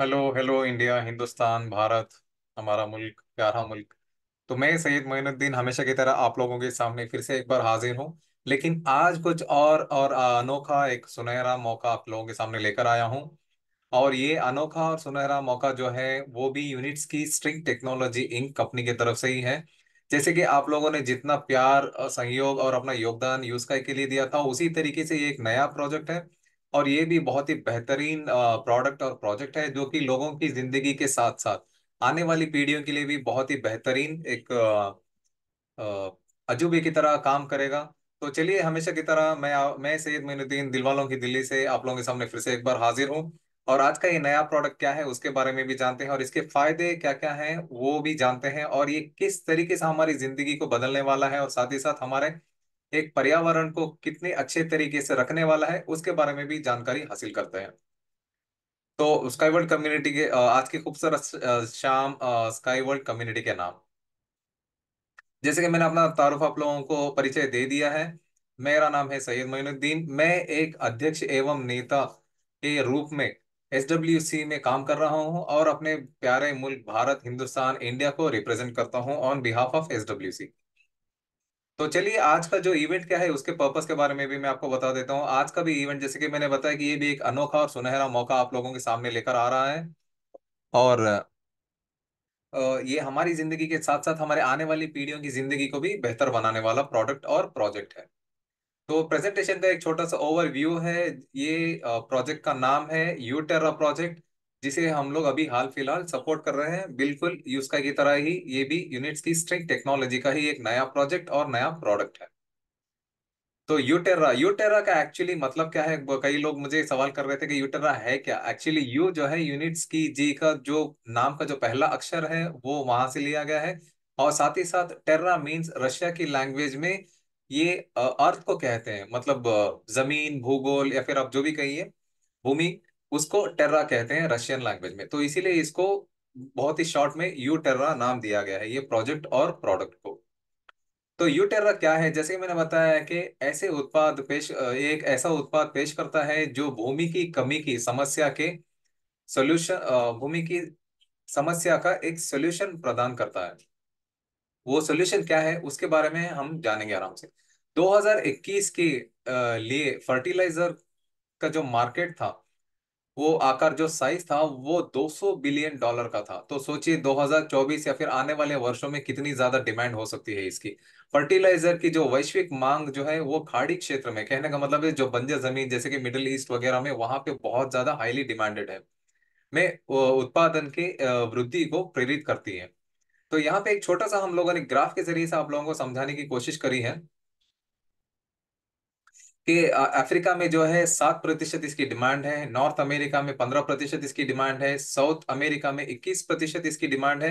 hello hello India Hindustan Bharat हमारा मुल्क प्यारा मुल्क तो मैं सैयद मोइनुद्दीन हमेशा की तरह आप लोगों के सामने फिर से एक बार हाजिर हूँ लेकिन आज कुछ और और अनोखा एक सुनहरा मौका आप लोगों के सामने लेकर आया हूँ और ये अनोखा और सुनहरा मौका जो है वो भी यूनिट्स की स्ट्रिंग टेक्नोलॉजी इंक कंपनी की तरफ से ही है जैसे कि आप लोगों ने जितना प्यार सहयोग और अपना योगदान यूज के लिए दिया था उसी तरीके से ये एक नया प्रोजेक्ट है और ये भी बहुत ही बेहतरीन प्रोडक्ट और प्रोजेक्ट है जो कि लोगों की जिंदगी के साथ साथ आने वाली पीढ़ियों के लिए भी बहुत ही बेहतरीन एक अजूबे की तरह काम करेगा तो चलिए हमेशा की तरह मैं मैं सैयद मीनुद्दीन दिलवालों की दिल्ली से आप लोगों के सामने फिर से एक बार हाजिर हूँ और आज का ये नया प्रोडक्ट क्या है उसके बारे में भी जानते हैं और इसके फायदे क्या क्या हैं वो भी जानते हैं और ये किस तरीके से हमारी जिंदगी को बदलने वाला है और साथ ही साथ हमारे एक पर्यावरण को कितने अच्छे तरीके से रखने वाला है उसके बारे में भी जानकारी हासिल करते हैं तो वर्ल्ड कम्युनिटी के आज की खूबसूरत शाम वर्ल्ड कम्युनिटी के नाम जैसे कि मैंने अपना तारुफ आप लोगों को परिचय दे दिया है मेरा नाम है सैयद मोइनुद्दीन मैं एक अध्यक्ष एवं नेता के रूप में एस डब्ल्यू सी में काम कर रहा हूँ और अपने प्यारे मुल्क भारत हिंदुस्तान इंडिया को रिप्रेजेंट करता हूँ on behalf of S W C तो चलिए आज का जो इवेंट क्या है उसके पर्पस के बारे में भी मैं आपको बता देता हूँ आज का भी इवेंट जैसे कि मैंने बताया कि ये भी एक अनोखा और सुनहरा मौका आप लोगों के सामने लेकर आ रहा है और ये हमारी जिंदगी के साथ साथ हमारे आने वाली पीढ़ियों की जिंदगी को भी बेहतर बनाने वाला प्रोडक्ट और प्रोजेक्ट है तो प्रेजेंटेशन का एक छोटा सा ओवरव्यू है ये प्रोजेक्ट का नाम है यूटेरा प्रोजेक्ट जिसे हम लोग अभी हाल फिलहाल सपोर्ट कर रहे हैं बिल्कुल यूस्का की तरह ही ये भी यूनिट्स की स्ट्रिंग टेक्नोलॉजी का ही एक नया प्रोजेक्ट और नया प्रोडक्ट है तो यूटेरा यूटेरा का एक्चुअली मतलब क्या है कई लोग मुझे सवाल कर रहे थे कि यूटेरा है क्या एक्चुअली यू जो है यूनिट्स की जी का जो नाम का जो पहला अक्षर है वो वहां से लिया गया है और साथ ही साथ टेर्रा मीन्स रशिया की लैंग्वेज में ये अर्थ को कहते हैं मतलब जमीन भूगोल या फिर आप जो भी कहिए भूमि उसको टेर्रा कहते हैं रशियन लैंग्वेज में तो इसीलिए इसको बहुत ही शॉर्ट में यू टेर्रा नाम दिया गया है ये प्रोजेक्ट और प्रोडक्ट को तो यू टेर्रा क्या है जैसे मैंने बताया है कि ऐसे उत्पाद पेश एक ऐसा उत्पाद पेश करता है जो भूमि की कमी की समस्या के सोल्यूशन भूमि की समस्या का एक सोल्यूशन प्रदान करता है वो सोल्यूशन क्या है उसके बारे में हम जानेंगे आराम से 2021 के लिए फर्टिलाइजर का जो मार्केट था वो आकर जो साइज था वो 200 बिलियन डॉलर का था तो सोचिए 2024 या फिर आने वाले वर्षों में कितनी ज्यादा डिमांड हो सकती है इसकी फर्टिलाइजर की जो वैश्विक मांग जो है वो खाड़ी क्षेत्र में कहने का मतलब है जो बंजर जमीन जैसे कि मिडिल ईस्ट वगैरह में वहां पे बहुत ज्यादा हाईली डिमांडेड है में उत्पादन के वृद्धि को प्रेरित करती है तो यहाँ पे एक छोटा सा हम लोगों ने ग्राफ के जरिए से आप लोगों को समझाने की कोशिश करी है कि अफ्रीका में जो है सात प्रतिशत इसकी डिमांड है नॉर्थ अमेरिका में पंद्रह प्रतिशत इसकी डिमांड है साउथ अमेरिका में इक्कीस प्रतिशत इसकी डिमांड है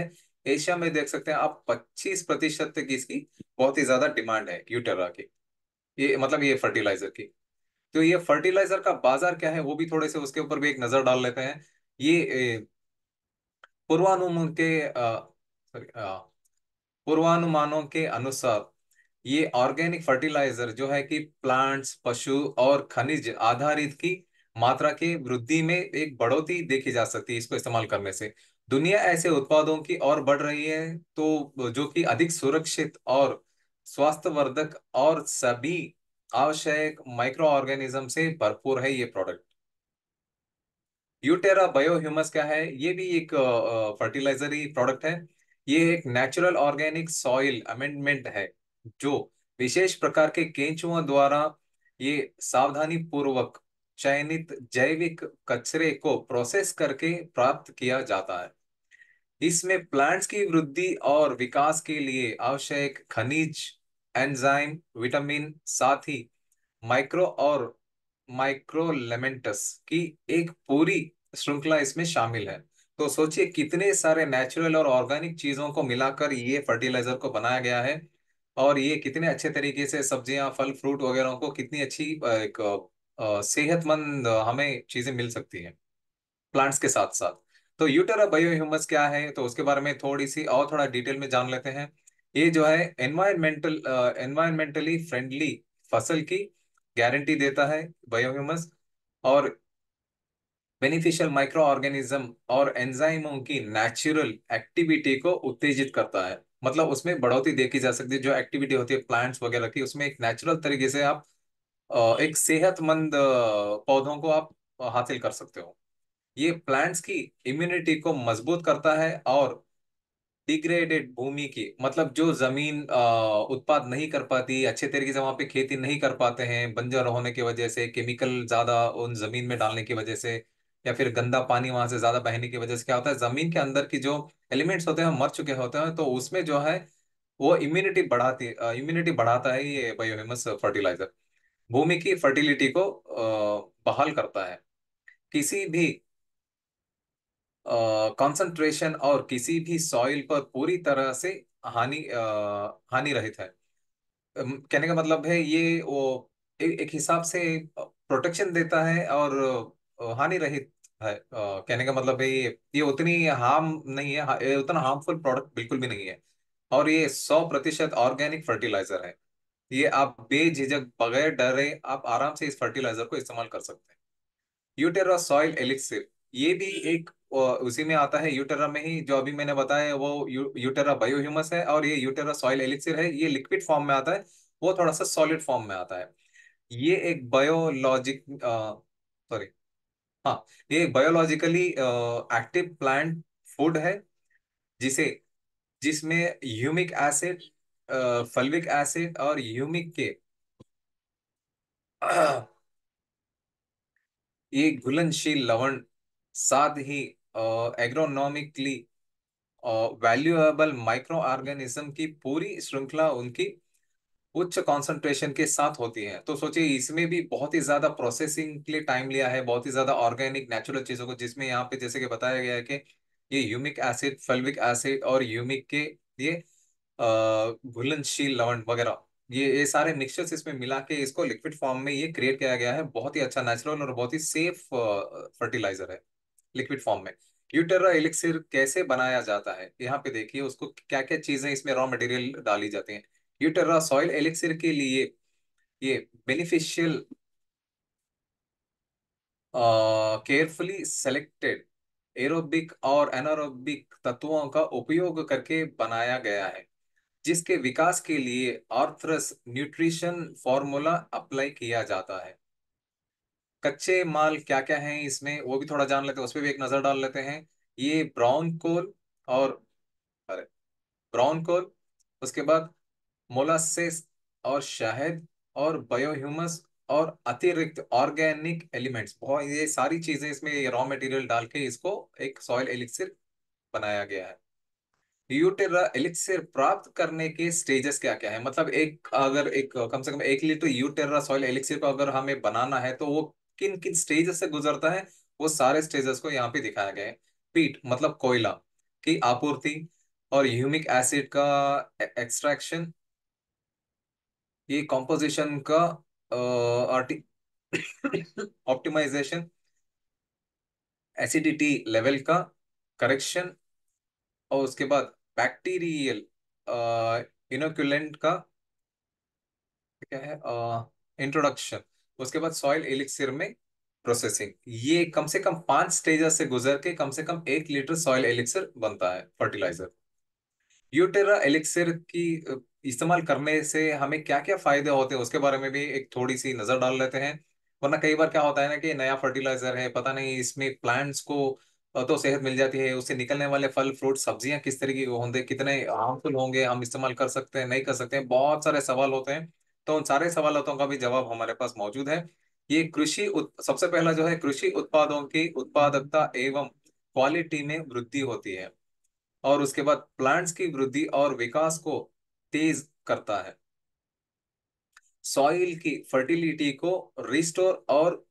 एशिया में देख सकते हैं आप पच्चीस प्रतिशत तक इसकी बहुत ही ज्यादा डिमांड है यूटेरा की ये मतलब ये फर्टिलाइजर की तो ये फर्टिलाइजर का बाजार क्या है वो भी थोड़े से उसके ऊपर भी एक नजर डाल लेते हैं ये पूर्वानुमान के पूर्वानुमानों के अनुसार ये ऑर्गेनिक फर्टिलाइजर जो है कि प्लांट्स पशु और खनिज आधारित की मात्रा के वृद्धि में एक बढ़ोतरी देखी जा सकती है इसको इस्तेमाल करने से दुनिया ऐसे उत्पादों की और बढ़ रही है तो जो कि अधिक सुरक्षित और स्वास्थ्यवर्धक और सभी आवश्यक माइक्रो ऑर्गेनिज्म से भरपूर है ये प्रोडक्ट यूटेरा बायोह्यूमस क्या है ये भी एक फर्टिलाइजर ही प्रोडक्ट है ये एक नेचुरल ऑर्गेनिक सॉइल अमेंडमेंट है जो विशेष प्रकार के केंचुओं द्वारा ये सावधानी पूर्वक चयनित जैविक कचरे को प्रोसेस करके प्राप्त किया जाता है इसमें प्लांट्स की वृद्धि और विकास के लिए आवश्यक खनिज एंजाइम विटामिन साथ ही माइक्रो और माइक्रोलेमेंटस की एक पूरी श्रृंखला इसमें शामिल है तो सोचिए कितने सारे नेचुरल और ऑर्गेनिक चीजों को मिलाकर ये फर्टिलाइजर को बनाया गया है और ये कितने अच्छे तरीके से सब्जियां फल फ्रूट वगैरह को कितनी अच्छी एक सेहतमंद हमें चीजें मिल सकती हैं प्लांट्स के साथ साथ तो यूटेरा बायो ह्यूमस क्या है तो उसके बारे में थोड़ी सी और थोड़ा डिटेल में जान लेते हैं ये जो है एनवायरमेंटल एनवायरमेंटली फ्रेंडली फसल की गारंटी देता है बायो ह्यूमस और बेनिफिशियल माइक्रो ऑर्गेनिज्म और एंजाइमों की नेचुरल एक्टिविटी को उत्तेजित करता है मतलब उसमें बढ़ोतरी देखी जा सकती है जो एक्टिविटी होती है प्लांट्स वगैरह की उसमें एक नेचुरल तरीके से आप एक सेहतमंद पौधों को आप हासिल कर सकते हो ये प्लांट्स की इम्यूनिटी को मजबूत करता है और डिग्रेडेड भूमि की मतलब जो जमीन उत्पाद नहीं कर पाती अच्छे तरीके से वहां पे खेती नहीं कर पाते हैं बंजर होने की वजह से केमिकल ज्यादा उन जमीन में डालने की वजह से या फिर गंदा पानी वहां से ज्यादा बहने की वजह से क्या होता है जमीन के अंदर की जो एलिमेंट्स होते हैं मर चुके होते हैं तो उसमें जो है वो इम्यूनिटी बढ़ाती इम्यूनिटी बढ़ाता है ये बायोहेमस फर्टिलाइजर भूमि की फर्टिलिटी को बहाल करता है किसी भी कंसंट्रेशन और किसी भी सॉइल पर पूरी तरह से हानि हानि रहित है कहने का मतलब है ये वो ए, एक हिसाब से प्रोटेक्शन देता है और हानि रहित कहने का मतलब है ये ये उतनी हार्म नहीं है हाँ, ये उतना हार्मफुल प्रोडक्ट बिल्कुल भी नहीं है और ये सौ प्रतिशत ऑर्गेनिक फर्टिलाइजर है ये आप बेझिझक बगैर डरे आप आराम से इस फर्टिलाइजर को इस्तेमाल कर सकते हैं यूटेरा सॉइल एलिक्सिर ये भी एक उसी में आता है यूटेरा में ही जो अभी मैंने बताया वो यू, यूटेरा बायोह्यूमस है और ये यूटेरा सॉइल एलिक्सिर है ये लिक्विड फॉर्म में आता है वो थोड़ा सा सॉलिड फॉर्म में आता है ये एक बायोलॉजिक सॉरी हाँ ये बायोलॉजिकली एक्टिव प्लांट फूड है जिसे जिसमें ह्यूमिक एसिड फल्विक एसिड और ह्यूमिक के ये घुलनशील लवण साथ ही एग्रोनॉमिकली वैल्यूएबल माइक्रो ऑर्गेनिज्म की पूरी श्रृंखला उनकी उच्च कॉन्सेंट्रेशन के साथ होती है तो सोचिए इसमें भी बहुत ही ज्यादा प्रोसेसिंग के लिए टाइम लिया है बहुत ही ज्यादा ऑर्गेनिक नेचुरल चीजों को जिसमें यहाँ पे जैसे कि बताया गया है कि ये यूमिक एसिड फल्विक एसिड और यूमिक के ये घुलनशील लवन वगैरह ये ये सारे मिक्सचर्स इसमें मिला के इसको लिक्विड फॉर्म में ये क्रिएट किया गया है बहुत ही अच्छा नेचुरल और बहुत ही सेफ फर्टिलाइजर है लिक्विड फॉर्म में यूटेरा एलिक्सिर कैसे बनाया जाता है यहाँ पे देखिए उसको क्या क्या चीजें इसमें रॉ मटेरियल डाली जाती हैं ये यूटरा सॉइल एलिक्सर के लिए ये बेनिफिशियल केयरफुली सेलेक्टेड एरोबिक और एनारोबिक तत्वों का उपयोग करके बनाया गया है जिसके विकास के लिए आर्थ्रस न्यूट्रिशन फॉर्मूला अप्लाई किया जाता है कच्चे माल क्या क्या हैं इसमें वो भी थोड़ा जान लेते हैं उस पर भी एक नजर डाल लेते हैं ये ब्राउन कोल और अरे ब्राउन कोल उसके बाद मोलासेस और शहद और बायोह्यूमस और अतिरिक्त ऑर्गेनिक एलिमेंट्स बहुत ये सारी चीजें इसमें रॉ मटेरियल डाल के इसको एक सॉइल एलिक्सिर बनाया गया है यूटेरा एलिक्सिर प्राप्त करने के स्टेजेस क्या क्या है मतलब एक अगर एक कम से कम एक लीटर यूटेरा सॉइल एलिक्सिर को अगर हमें बनाना है तो वो किन किन स्टेजेस से गुजरता है वो सारे स्टेजेस को यहाँ पे दिखाया गया है पीट मतलब कोयला की आपूर्ति और ह्यूमिक एसिड का एक्सट्रैक्शन e-, ये कॉम्पोजिशन का ऑप्टिमाइजेशन एसिडिटी लेवल का करेक्शन और उसके बाद बैक्टीरियल इनोक्यूलेंट का क्या है इंट्रोडक्शन उसके बाद सॉइल एलिक्सिर में प्रोसेसिंग ये कम से कम पांच स्टेजेस से गुजर के कम से कम एक लीटर सॉइल एलिक्सर बनता है फर्टिलाइजर यूटेरा एलिक्सिर की इस्तेमाल करने से हमें क्या क्या फायदे होते हैं उसके बारे में भी एक थोड़ी सी नजर डाल लेते हैं वरना कई बार क्या होता है ना कि नया फर्टिलाइजर है पता नहीं इसमें प्लांट्स को तो सेहत मिल जाती है उससे निकलने वाले फल फ्रूट सब्जियां किस तरीके के होंगे कितने हार्मफुल होंगे हम इस्तेमाल कर सकते हैं नहीं कर सकते हैं बहुत सारे सवाल होते हैं तो उन सारे सवालों का भी जवाब हमारे पास मौजूद है ये कृषि सबसे पहला जो है कृषि उत्पादों की उत्पादकता एवं क्वालिटी में वृद्धि होती है और उसके बाद प्लांट्स की वृद्धि और विकास को तेज करता है सॉइल की फर्टिलिटी को रिस्टोर और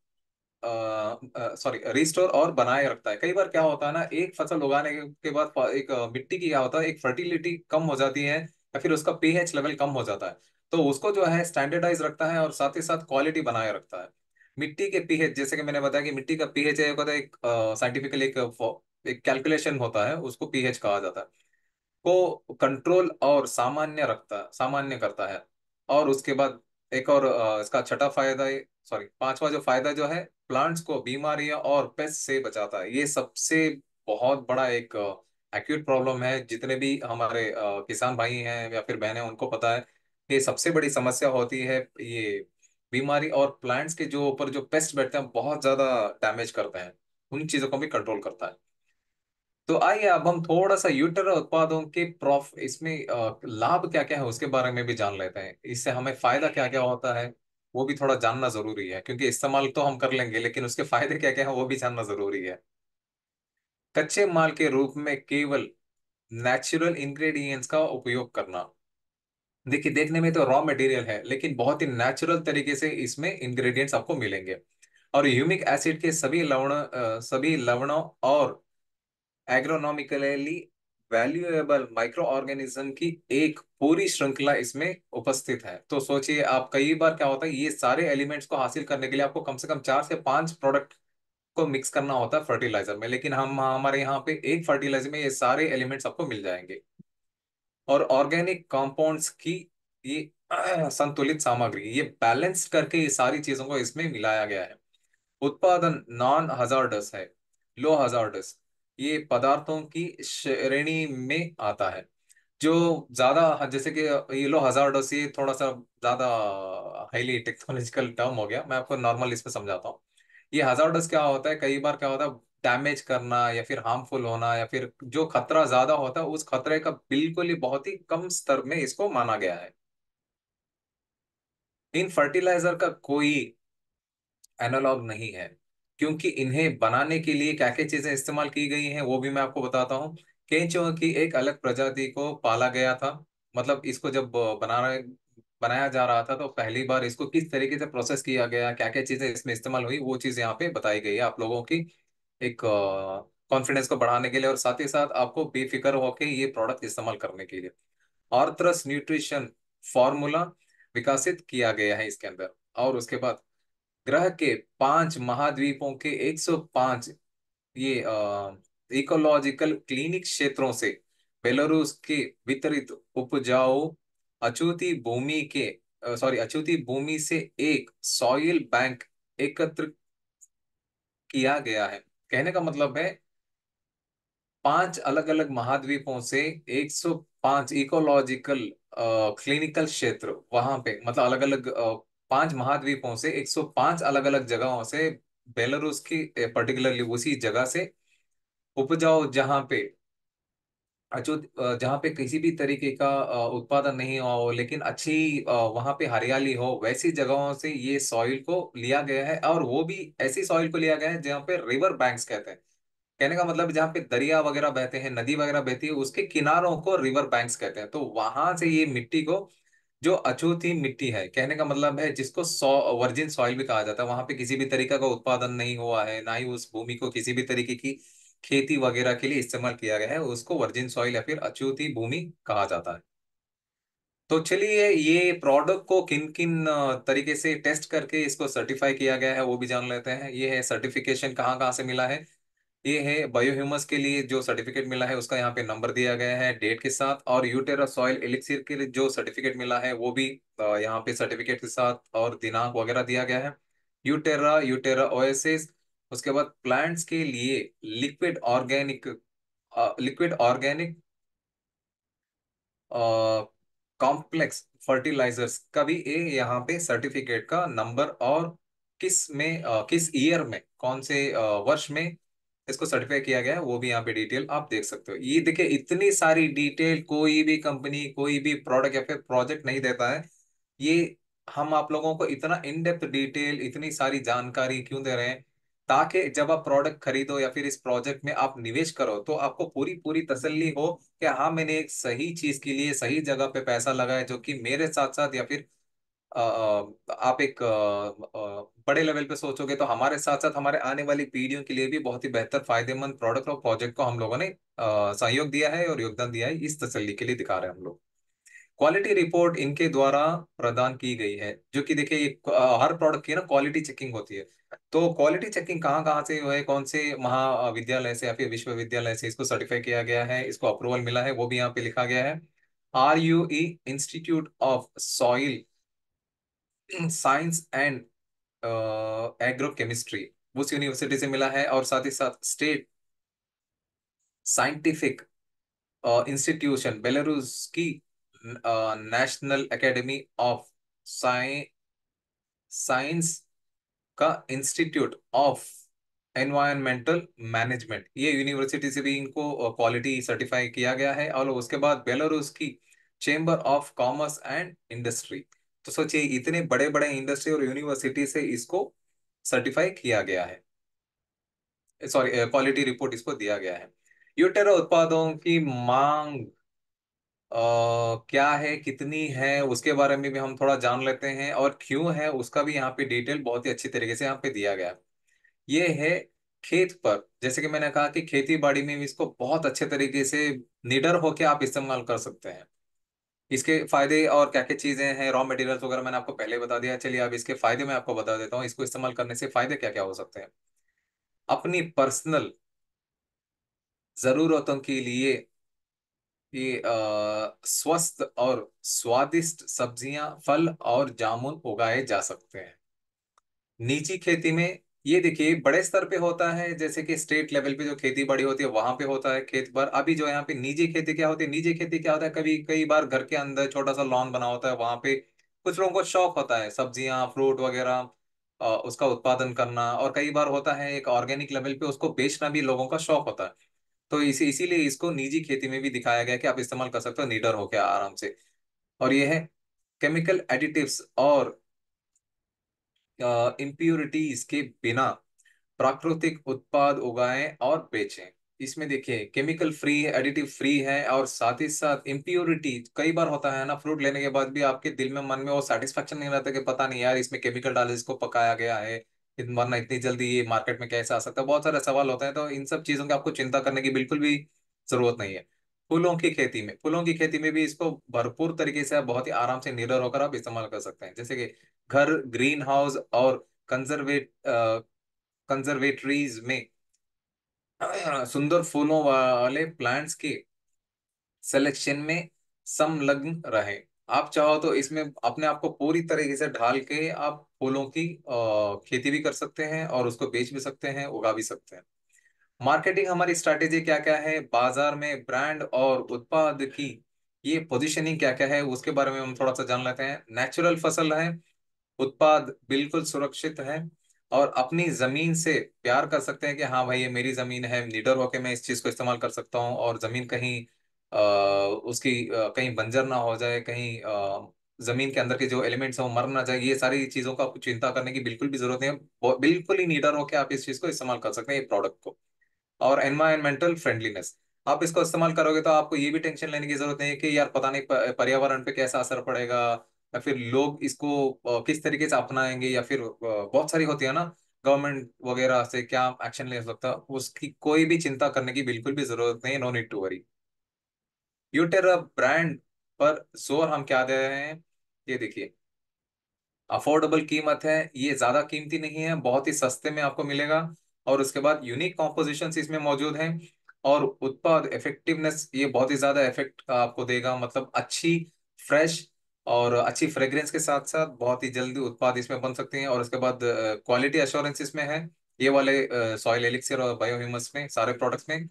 सॉरी रिस्टोर और बनाए रखता है कई बार क्या होता है ना एक फसल उगाने के बाद एक मिट्टी की क्या होता है एक फर्टिलिटी कम हो जाती है या फिर उसका पीएच लेवल कम हो जाता है तो उसको जो है स्टैंडर्डाइज रखता है और साथ ही साथ क्वालिटी बनाए रखता है मिट्टी के पीएच जैसे कि मैंने बताया कि मिट्टी का पीएच है एक साइंटिफिकली एक एक कैलकुलेशन होता है उसको पीएच कहा जाता है को कंट्रोल और सामान्य रखता सामान्य करता है और उसके बाद एक और इसका छठा फायदा सॉरी पांचवा जो फायदा जो है प्लांट्स को बीमारियां और पेस्ट से बचाता है ये सबसे बहुत बड़ा एक एक्यूट प्रॉब्लम है जितने भी हमारे किसान भाई हैं या फिर बहनें उनको पता है ये सबसे बड़ी समस्या होती है ये बीमारी और प्लांट्स के जो ऊपर जो पेस्ट बैठते हैं बहुत ज्यादा डैमेज करते हैं उन चीजों को भी कंट्रोल करता है तो आइए अब हम थोड़ा सा यूटर उत्पादों के प्रॉफ इसमें लाभ क्या क्या है उसके बारे में भी जान लेते हैं इससे हमें फायदा क्या क्या होता है वो भी थोड़ा जानना जरूरी है क्योंकि इस्तेमाल तो हम कर लेंगे लेकिन उसके फायदे क्या क्या है वो भी जानना जरूरी है कच्चे माल के रूप में केवल नेचुरल इंग्रेडिएंट्स का उपयोग करना देखिए देखने में तो रॉ मटेरियल है लेकिन बहुत ही नेचुरल तरीके से इसमें इंग्रेडिएंट्स आपको मिलेंगे और ह्यूमिक एसिड के सभी लवण सभी लवणों और एग्रोनॉमिकली वैल्यूएबल माइक्रो ऑर्गेनिज्म की एक पूरी श्रृंखला इसमें उपस्थित है तो सोचिए आप कई बार क्या होता है ये सारे एलिमेंट्स को हासिल करने के लिए आपको कम से कम चार से पांच प्रोडक्ट को मिक्स करना होता है फर्टिलाइजर में लेकिन हम हमारे यहाँ पे एक फर्टिलाइजर में ये सारे एलिमेंट्स आपको मिल जाएंगे और ऑर्गेनिक कॉम्पाउंड की ये संतुलित सामग्री ये बैलेंस करके ये सारी चीजों को इसमें मिलाया गया है उत्पादन नॉन हजार्डस है लो हजार ये पदार्थों की श्रेणी में आता है जो ज्यादा जैसे कि येलो हजार ये थोड़ा सा ज्यादा हाईली टेक्नोलॉजिकल टर्म हो गया मैं आपको नॉर्मल इसमें समझाता हूँ ये डोस क्या होता है कई बार क्या होता है डैमेज करना या फिर हार्मफुल होना या फिर जो खतरा ज्यादा होता है उस खतरे का बिल्कुल ही बहुत ही कम स्तर में इसको माना गया है इन फर्टिलाइजर का कोई एनालॉग नहीं है क्योंकि इन्हें बनाने के लिए क्या क्या चीजें इस्तेमाल की गई हैं वो भी मैं आपको बताता हूँ केंचुओं की एक अलग प्रजाति को पाला गया था मतलब इसको जब बना बनाया जा रहा था तो पहली बार इसको किस तरीके से प्रोसेस किया गया क्या क्या चीजें इसमें इस्तेमाल हुई वो चीज यहाँ पे बताई गई है आप लोगों की एक कॉन्फिडेंस को बढ़ाने के लिए और साथ ही साथ आपको बेफिक्र होके ये प्रोडक्ट इस्तेमाल करने के लिए आर्थरस न्यूट्रिशन फॉर्मूला विकसित किया गया है इसके अंदर और उसके बाद ग्रह के पांच महाद्वीपों के 105 ये इकोलॉजिकल क्लिनिक क्षेत्रों से बेलारूस के वितरित उपजाऊ अचूती भूमि के सॉरी अचूती भूमि से एक सॉइल बैंक एकत्र किया गया है कहने का मतलब है पांच अलग अलग महाद्वीपों से 105 इकोलॉजिकल क्लिनिकल क्षेत्र वहां पे मतलब अलग अलग पांच महाद्वीपों से 105 अलग अलग जगहों से बेलारूस की पर्टिकुलरली उसी जगह से उपजाऊ जहां पे अचूत जहाँ पे किसी भी तरीके का उत्पादन नहीं हो लेकिन अच्छी वहां पे हरियाली हो वैसी जगहों से ये सॉइल को लिया गया है और वो भी ऐसी सॉइल को लिया गया है जहाँ पे रिवर बैंक्स कहते हैं कहने का मतलब जहाँ पे दरिया वगैरह बहते हैं नदी वगैरह बहती है उसके किनारों को रिवर बैंक्स कहते हैं तो वहां से ये मिट्टी को जो अछूती मिट्टी है कहने का मतलब है जिसको सौ वर्जिन सॉइल भी कहा जाता है वहां पे किसी भी तरीका का उत्पादन नहीं हुआ है ना ही उस भूमि को किसी भी तरीके की खेती वगैरह के लिए इस्तेमाल किया गया है उसको वर्जिन सॉइल या फिर अछूती भूमि कहा जाता है तो चलिए ये प्रोडक्ट को किन किन तरीके से टेस्ट करके इसको सर्टिफाई किया गया है वो भी जान लेते हैं ये है सर्टिफिकेशन कहाँ कहाँ से मिला है ये है बायोह्यूमस के लिए जो सर्टिफिकेट मिला है उसका यहाँ पे नंबर दिया गया है डेट के साथ और यूटेरा सॉइल एलिक्सिर के लिए जो सर्टिफिकेट मिला है वो भी यहाँ पे सर्टिफिकेट के साथ और दिनांक वगैरह दिया गया है यूटेरा यूटेरा ओएसएस उसके बाद प्लांट्स के लिए liquid organic liquid organic complex fertilisers का भी ये यहाँ पे सर्टिफिकेट का नंबर और किस में आ, किस ईयर में कौन से आ, वर्ष में इसको सर्टिफाई किया गया है वो भी यहाँ पे डिटेल आप देख सकते हो ये देखिए इतनी सारी डिटेल कोई भी कंपनी कोई भी प्रोडक्ट या फिर प्रोजेक्ट नहीं देता है ये हम आप लोगों को इतना इन डेप्थ डिटेल इतनी सारी जानकारी क्यों दे रहे हैं ताकि जब आप प्रोडक्ट खरीदो या फिर इस प्रोजेक्ट में आप निवेश करो तो आपको पूरी पूरी तसल्ली हो कि हाँ मैंने एक सही चीज के लिए सही जगह पे पैसा लगाया जो कि मेरे साथ साथ या फिर आप एक बड़े लेवल पे सोचोगे तो हमारे साथ साथ हमारे आने वाली पीढ़ियों के लिए भी बहुत ही बेहतर फायदेमंद प्रोडक्ट और प्रोजेक्ट को हम लोगों ने सहयोग दिया है और योगदान दिया है इस तसली के लिए दिखा रहे हैं हम लोग क्वालिटी रिपोर्ट इनके द्वारा प्रदान की गई है जो कि देखिए हर प्रोडक्ट की ना क्वालिटी चेकिंग होती है तो क्वालिटी चेकिंग कहाँ कहाँ से है कौन से महाविद्यालय से या फिर विश्वविद्यालय से इसको सर्टिफाई किया गया है इसको अप्रूवल मिला है वो भी यहाँ पे लिखा गया है R U E institute of soil science and agrochemistry उस यूनिवर्सिटी से मिला है और साथ ही साथ स्टेट साइंटिफिक इंस्टीट्यूशन बेलारूस की नेशनल एकेडमी ऑफ साइंस का इंस्टीट्यूट ऑफ एनवायरमेंटल मैनेजमेंट ये यूनिवर्सिटी से भी इनको क्वालिटी uh, सर्टिफाई किया गया है और उसके बाद बेलारूस की chamber of commerce and industry तो सोचिए इतने बड़े बड़े इंडस्ट्री और यूनिवर्सिटी से इसको सर्टिफाई किया गया है सॉरी क्वालिटी रिपोर्ट इसको दिया गया है यूटेरा उत्पादों की मांग आ, क्या है कितनी है उसके बारे में भी हम थोड़ा जान लेते हैं और क्यों है उसका भी यहाँ पे डिटेल बहुत ही अच्छी तरीके से यहाँ पे दिया गया है ये है खेत पर जैसे कि मैंने कहा कि खेती बाड़ी में भी इसको बहुत अच्छे तरीके से निडर होकर आप इस्तेमाल कर सकते हैं इसके फायदे और क्या क्या चीजें हैं रॉ मटेरियल्स वगैरह मैंने आपको पहले बता दिया चलिए अब इसके फायदे मैं आपको बता देता हूँ इसको इस्तेमाल करने से फायदे क्या क्या हो सकते हैं अपनी पर्सनल जरूरतों के लिए ये स्वस्थ और स्वादिष्ट सब्जियां फल और जामुन उगाए जा सकते हैं नीची खेती में ये देखिए बड़े स्तर पे होता है जैसे कि स्टेट लेवल पे जो खेती बाड़ी होती है वहां पे होता है खेत पर अभी जो यहाँ पे निजी खेती क्या होती है निजी खेती क्या होता है कभी कई बार घर के अंदर छोटा सा लॉन बना होता है वहां पे कुछ लोगों को शौक होता है सब्जियां फ्रूट वगैरह उसका उत्पादन करना और कई बार होता है एक ऑर्गेनिक लेवल पे उसको बेचना भी लोगों का शौक होता है तो इसी इसीलिए इसको निजी खेती में भी दिखाया गया कि आप इस्तेमाल कर सकते हो नीडर होकर आराम से और ये है केमिकल एडिटिव्स और इम्प्योरिटीज के बिना प्राकृतिक उत्पाद उगाएं और बेचें इसमें देखिए केमिकल फ्री है एडिटिव फ्री है और साथ ही साथ इम्प्योरिटी कई बार होता है ना फ्रूट लेने के बाद भी आपके दिल में मन में वो सेटिस्फेक्शन नहीं रहता कि पता नहीं यार इसमें केमिकल डाले इसको पकाया गया है वरना इतनी जल्दी ये मार्केट में कैसे आ सकता है बहुत सारे सवाल होते हैं तो इन सब चीजों की आपको चिंता करने की बिल्कुल भी जरूरत नहीं है फूलों की खेती में फूलों की खेती में भी इसको भरपूर तरीके से आप बहुत ही आराम से निडर होकर आप इस्तेमाल कर सकते हैं जैसे कि घर ग्रीन हाउस और कंजर्वेट कंजर्वेटरीज uh, में सुंदर फूलों वाले प्लांट्स के सिलेक्शन में संलग्न रहे आप चाहो तो इसमें अपने आप को पूरी तरीके से ढाल के आप फूलों की uh, खेती भी कर सकते हैं और उसको बेच भी सकते हैं उगा भी सकते हैं मार्केटिंग हमारी स्ट्रेटेजी क्या क्या है बाजार में ब्रांड और उत्पाद की ये पोजीशनिंग क्या क्या है उसके बारे में हम थोड़ा सा जान लेते हैं नेचुरल फसल है उत्पाद बिल्कुल सुरक्षित है और अपनी जमीन से प्यार कर सकते हैं कि हाँ भाई ये मेरी जमीन है निडर होके मैं इस चीज को इस्तेमाल कर सकता हूँ और जमीन कहीं आ, उसकी आ, कहीं बंजर ना हो जाए कहीं आ, जमीन के अंदर के जो एलिमेंट्स हैं वो मर ना जाए ये सारी चीजों का चिंता करने की बिल्कुल भी जरूरत नहीं है बिल्कुल ही निडर होके आप इस चीज को इस्तेमाल कर सकते हैं ये प्रोडक्ट को और एनवायरमेंटल फ्रेंडलीनेस आप इसको इस्तेमाल करोगे तो आपको ये भी टेंशन लेने की जरूरत नहीं है कि यार पता नहीं पर्यावरण पे कैसा असर पड़ेगा या फिर लोग इसको किस तरीके से अपनाएंगे या फिर बहुत सारी होती है ना गवर्नमेंट वगैरह से क्या एक्शन ले सकता उसकी कोई भी चिंता करने की बिल्कुल भी जरूरत नहीं no need to worry Uterra brand पर जोर हम क्या दे रहे हैं ये देखिए अफोर्डेबल कीमत है ये ज्यादा कीमती नहीं है बहुत ही सस्ते में आपको मिलेगा और उसके बाद यूनिक कॉम्पोजिशन इसमें मौजूद है और उत्पाद इफेक्टिवनेस ये बहुत ही ज्यादा इफेक्ट आपको देगा मतलब अच्छी फ्रेश और अच्छी फ्रेग्रेंस के साथ साथ बहुत ही जल्दी उत्पाद इसमें बन सकते हैं और उसके बाद क्वालिटी अश्योरेंस इसमें है ये वाले सॉइल एलिक्सर और बायोह्यूमस में सारे प्रोडक्ट्स में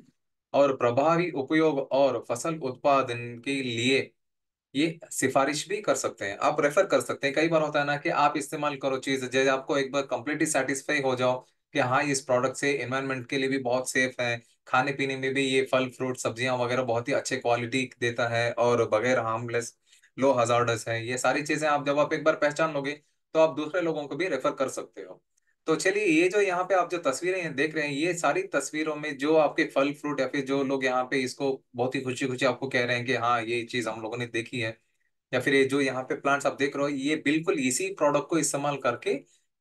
और प्रभावी उपयोग और फसल उत्पादन के लिए ये सिफारिश भी कर सकते हैं आप रेफर कर सकते हैं कई बार होता है ना कि आप इस्तेमाल करो चीज जैसे आपको एक बार कंप्लीटली सेटिस्फाई हो जाओ कि हाँ इस प्रोडक्ट से एनवायरमेंट के लिए भी बहुत सेफ है खाने पीने में भी ये फल फ्रूट सब्जियां वगैरह बहुत ही अच्छे क्वालिटी देता है और बगैर हार्मलेस लो हजार्डस है ये सारी चीजें आप जब आप एक बार पहचान लोगे तो आप दूसरे लोगों को भी रेफर कर सकते हो तो चलिए ये जो यहाँ पे आप जो तस्वीरें देख रहे हैं ये सारी तस्वीरों में जो आपके फल फ्रूट या फिर जो लोग यहाँ पे इसको बहुत ही खुशी खुशी आपको कह रहे हैं कि हाँ ये चीज हम लोगों ने देखी है या फिर ये जो यहाँ पे प्लांट्स आप देख रहे हो ये बिल्कुल इसी प्रोडक्ट को इस्तेमाल करके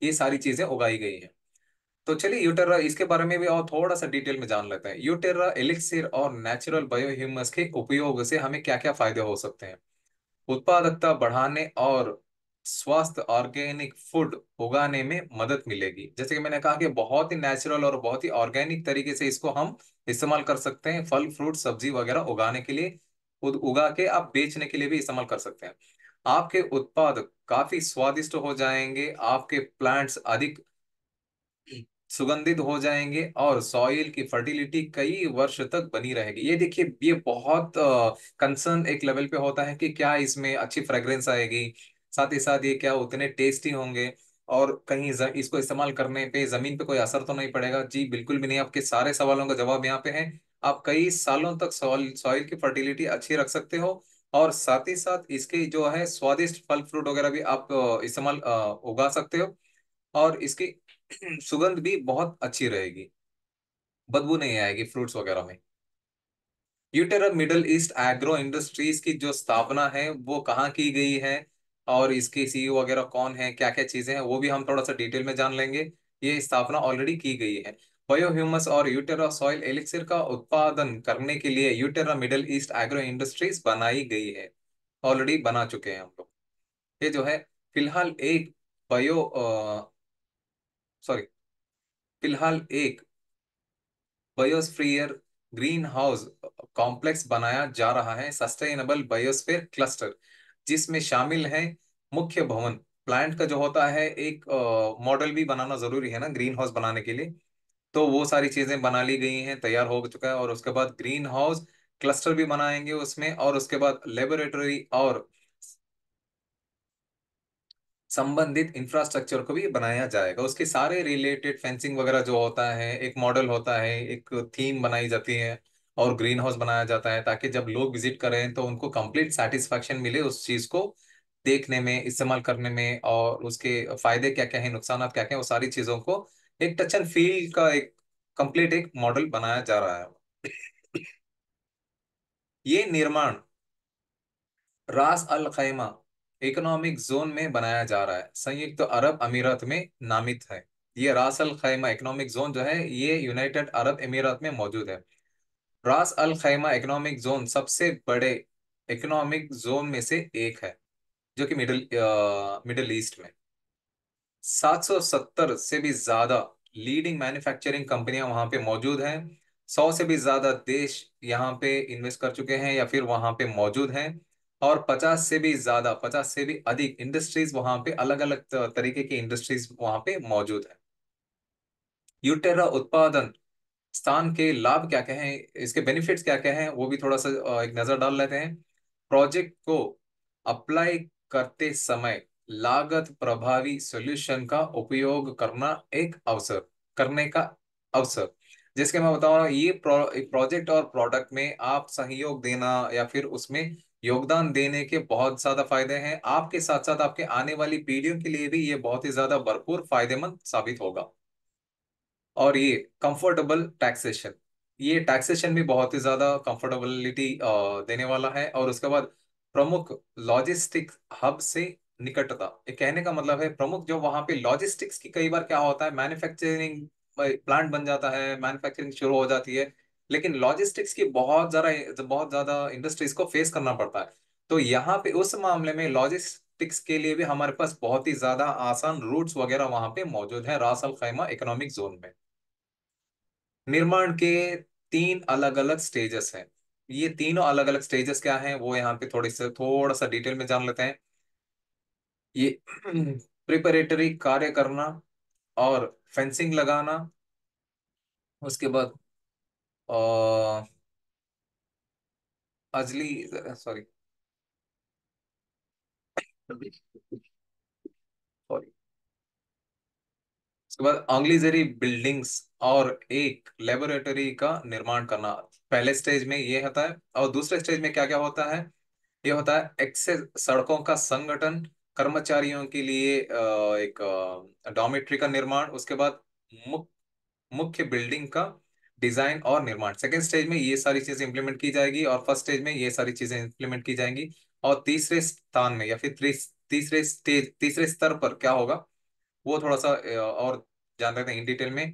ये सारी चीजें उगाई गई है तो चलिए यूटेरा इसके बारे में भी और थोड़ा सा डिटेल में जान लेते हैं यूटेरा एलिक्सिर और नेचुरल बायोह्यूमस के उपयोग से हमें क्या क्या फायदे हो सकते हैं उत्पादकता बढ़ाने और स्वास्थ्य ऑर्गेनिक फूड उगाने में मदद मिलेगी जैसे कि मैंने कहा कि बहुत ही नेचुरल और बहुत ही ऑर्गेनिक तरीके से इसको हम इस्तेमाल कर सकते हैं फल फ्रूट सब्जी वगैरह उगाने के लिए उगा के आप बेचने के लिए भी इस्तेमाल कर सकते हैं आपके उत्पाद काफी स्वादिष्ट हो जाएंगे आपके प्लांट्स अधिक सुगंधित हो जाएंगे और सॉइल की फर्टिलिटी कई वर्ष तक बनी रहेगी ये देखिए ये बहुत कंसर्न एक लेवल पे होता है कि क्या इसमें अच्छी फ्रेग्रेंस आएगी साथ ही साथ ये क्या उतने टेस्टी होंगे और कहीं इसको इस्तेमाल करने पे जमीन पे कोई असर तो नहीं पड़ेगा जी बिल्कुल भी नहीं आपके सारे सवालों का जवाब यहाँ पे है आप कई सालों तक सॉइल सॉइल की फर्टिलिटी अच्छी रख सकते हो और साथ ही साथ इसके जो है स्वादिष्ट फल फ्रूट वगैरह भी आप इस्तेमाल उगा सकते हो और इसकी सुगंध भी बहुत अच्छी रहेगी बदबू नहीं आएगी फ्रूट्स वगैरह में Uterra Middle East agro industries की जो स्थापना है वो कहाँ की गई है और इसके सीईओ e वगैरह कौन है क्या क्या चीजें हैं वो भी हम थोड़ा सा डिटेल में जान लेंगे ये स्थापना ऑलरेडी की गई है बायोह्यूमस और यूटेरा सॉइल एलिक्सिर का उत्पादन करने के लिए Uterra Middle East agro industries बनाई गई है ऑलरेडी बना चुके हैं हम लोग ये जो है फिलहाल एक बायो सॉरी फिलहाल एक बायोस्फीयर ग्रीन हाउस कॉम्प्लेक्स बनाया जा रहा है सस्टेनेबल बायोस्फीयर क्लस्टर जिसमें शामिल है मुख्य भवन प्लांट का जो होता है एक मॉडल भी बनाना जरूरी है ना ग्रीन हाउस बनाने के लिए तो वो सारी चीजें बना ली गई हैं तैयार हो चुका है और उसके बाद ग्रीन हाउस क्लस्टर भी बनाएंगे उसमें और उसके बाद लेबोरेटरी और संबंधित इंफ्रास्ट्रक्चर को भी बनाया जाएगा उसके सारे रिलेटेड फेंसिंग वगैरह जो होता है एक मॉडल होता है एक थीम बनाई जाती है और ग्रीन हाउस बनाया जाता है ताकि जब लोग विजिट करें तो उनको कंप्लीट सेटिस्फेक्शन मिले उस चीज को देखने में इस्तेमाल करने में और उसके फायदे क्या क्या है नुकसान क्या क्या है वो सारी चीजों को एक टच एंड फील का एक कंप्लीट एक मॉडल बनाया जा रहा है ये निर्माण रास अल खैमा इकोनॉमिक जोन में बनाया जा रहा है संयुक्त तो अरब अमीरात में नामित है ये रास अल खैमा इकोनॉमिक जोन जो है ये यूनाइटेड अरब अमीरात में मौजूद है रास अल खैमा इकोनॉमिक जोन सबसे बड़े इकोनॉमिक जोन में से एक है जो कि मिडिल मिडिल ईस्ट में 770 से भी ज्यादा लीडिंग मैन्युफैक्चरिंग कंपनियां वहां पे मौजूद हैं सौ से भी ज्यादा देश यहाँ पे इन्वेस्ट कर चुके हैं या फिर वहां पे मौजूद हैं और 50 से भी ज्यादा 50 से भी अधिक इंडस्ट्रीज वहां पे अलग अलग तरीके की इंडस्ट्रीज वहां पे मौजूद है यूटेरा उत्पादन स्थान के लाभ क्या क्या हैं इसके बेनिफिट्स क्या क्या हैं वो भी थोड़ा सा एक नजर डाल लेते हैं प्रोजेक्ट को अप्लाई करते समय लागत प्रभावी सॉल्यूशन का उपयोग करना एक अवसर करने का अवसर जिसके मैं बता रहा हूँ ये प्रोजेक्ट और प्रोडक्ट में आप सहयोग देना या फिर उसमें योगदान देने के बहुत ज्यादा फायदे हैं आपके साथ साथ आपके आने वाली पीढ़ियों के लिए भी ये बहुत ही ज्यादा भरपूर फायदेमंद साबित होगा और ये कंफर्टेबल टैक्सेशन ये टैक्सेशन भी बहुत ही ज्यादा कंफर्टेबिलिटी देने वाला है और उसके बाद प्रमुख लॉजिस्टिक हब से निकटता ये कहने का मतलब है प्रमुख जो वहां पे लॉजिस्टिक्स की कई बार क्या होता है मैन्युफैक्चरिंग प्लांट बन जाता है मैन्युफैक्चरिंग शुरू हो जाती है लेकिन लॉजिस्टिक्स की बहुत ज़्यादा बहुत ज़्यादा इंडस्ट्रीज को फेस करना पड़ता है तो यहाँ पे उस मामले में लॉजिस्टिक्स के लिए भी हमारे पास बहुत ही ज़्यादा आसान रूट्स वगैरह वहां पे मौजूद है रासल खैमा इकोनॉमिक जोन में निर्माण के तीन अलग अलग स्टेजेस हैं ये तीनों अलग अलग स्टेजेस क्या हैं वो यहाँ पे थोड़ी से थोड़ा सा डिटेल में जान लेते हैं ये प्रिपरेटरी कार्य करना और फेंसिंग लगाना उसके बाद अजली uh, सॉरी uh, उसके बाद अगली जरी बिल्डिंग्स और एक लेबोरेटरी का निर्माण करना पहले स्टेज में ये होता है और दूसरे स्टेज में क्या क्या होता है ये होता है एक्सेस सड़कों का संगठन कर्मचारियों के लिए uh, एक डॉमेट्री का निर्माण उसके बाद मुख्य मुख्य बिल्डिंग का डिजाइन और निर्माण सेकेंड स्टेज में ये सारी चीजें इंप्लीमेंट की जाएगी और फर्स्ट स्टेज में ये सारी चीजें इंप्लीमेंट की जाएंगी और तीसरे स्थान में या फिर तीसरे स्टेज तीसरे स्तर पर क्या होगा वो थोड़ा सा और जान रहे थे इन डिटेल में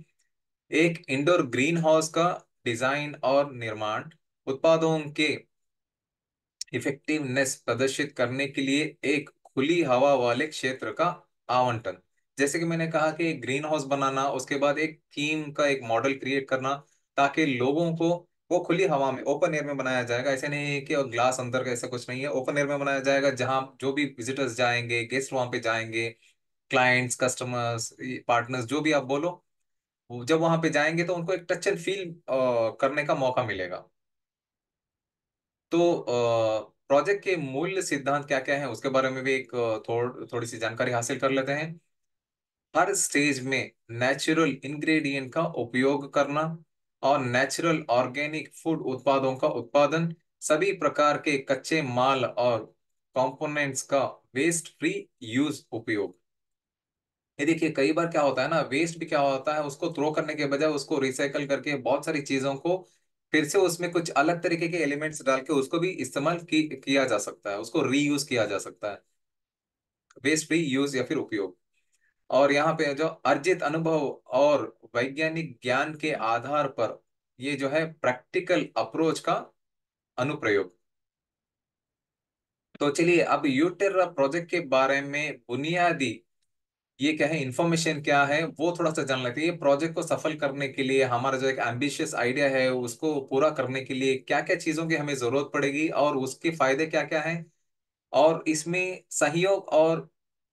एक इंडोर ग्रीन हाउस का डिजाइन और निर्माण उत्पादों के इफेक्टिवनेस प्रदर्शित करने के लिए एक खुली हवा वाले क्षेत्र का आवंटन जैसे कि मैंने कहा कि ग्रीन हाउस बनाना उसके बाद एक थीम का एक मॉडल क्रिएट करना ताकि लोगों को वो खुली हवा में ओपन एयर में बनाया जाएगा ऐसे नहीं है कि और ग्लास अंदर का ऐसा कुछ नहीं है ओपन एयर में बनाया जाएगा जहां जो भी विजिटर्स जाएंगे गेस्ट वहां पे जाएंगे क्लाइंट्स कस्टमर्स पार्टनर्स जो भी आप बोलो जब वहां पे जाएंगे तो उनको एक टच एंड फील करने का मौका मिलेगा तो प्रोजेक्ट के मूल सिद्धांत क्या क्या है उसके बारे में भी एक थोड़ थोड़ी सी जानकारी हासिल कर लेते हैं हर स्टेज में नेचुरल इंग्रेडिएंट का उपयोग करना और नेचुरल ऑर्गेनिक फूड उत्पादों का उत्पादन सभी प्रकार के कच्चे माल और कंपोनेंट्स का वेस्ट फ्री यूज उपयोग ये देखिए कई बार क्या होता है ना वेस्ट भी क्या होता है उसको थ्रो करने के बजाय उसको रिसाइकल करके बहुत सारी चीजों को फिर से उसमें कुछ अलग तरीके के एलिमेंट्स डाल के उसको भी इस्तेमाल की, किया जा सकता है उसको रीयूज किया जा सकता है वेस्ट फ्री यूज या फिर उपयोग और यहाँ पे जो अर्जित अनुभव और वैज्ञानिक ज्ञान के आधार पर ये जो है प्रैक्टिकल अप्रोच का अनुप्रयोग तो चलिए अब यूटेरा प्रोजेक्ट के बारे में बुनियादी ये क्या है इंफॉर्मेशन क्या है वो थोड़ा सा जान लेते हैं ये प्रोजेक्ट को सफल करने के लिए हमारा जो एक एम्बिशियस आइडिया है उसको पूरा करने के लिए क्या क्या चीजों की हमें जरूरत पड़ेगी और उसके फायदे क्या क्या हैं और इसमें सहयोग और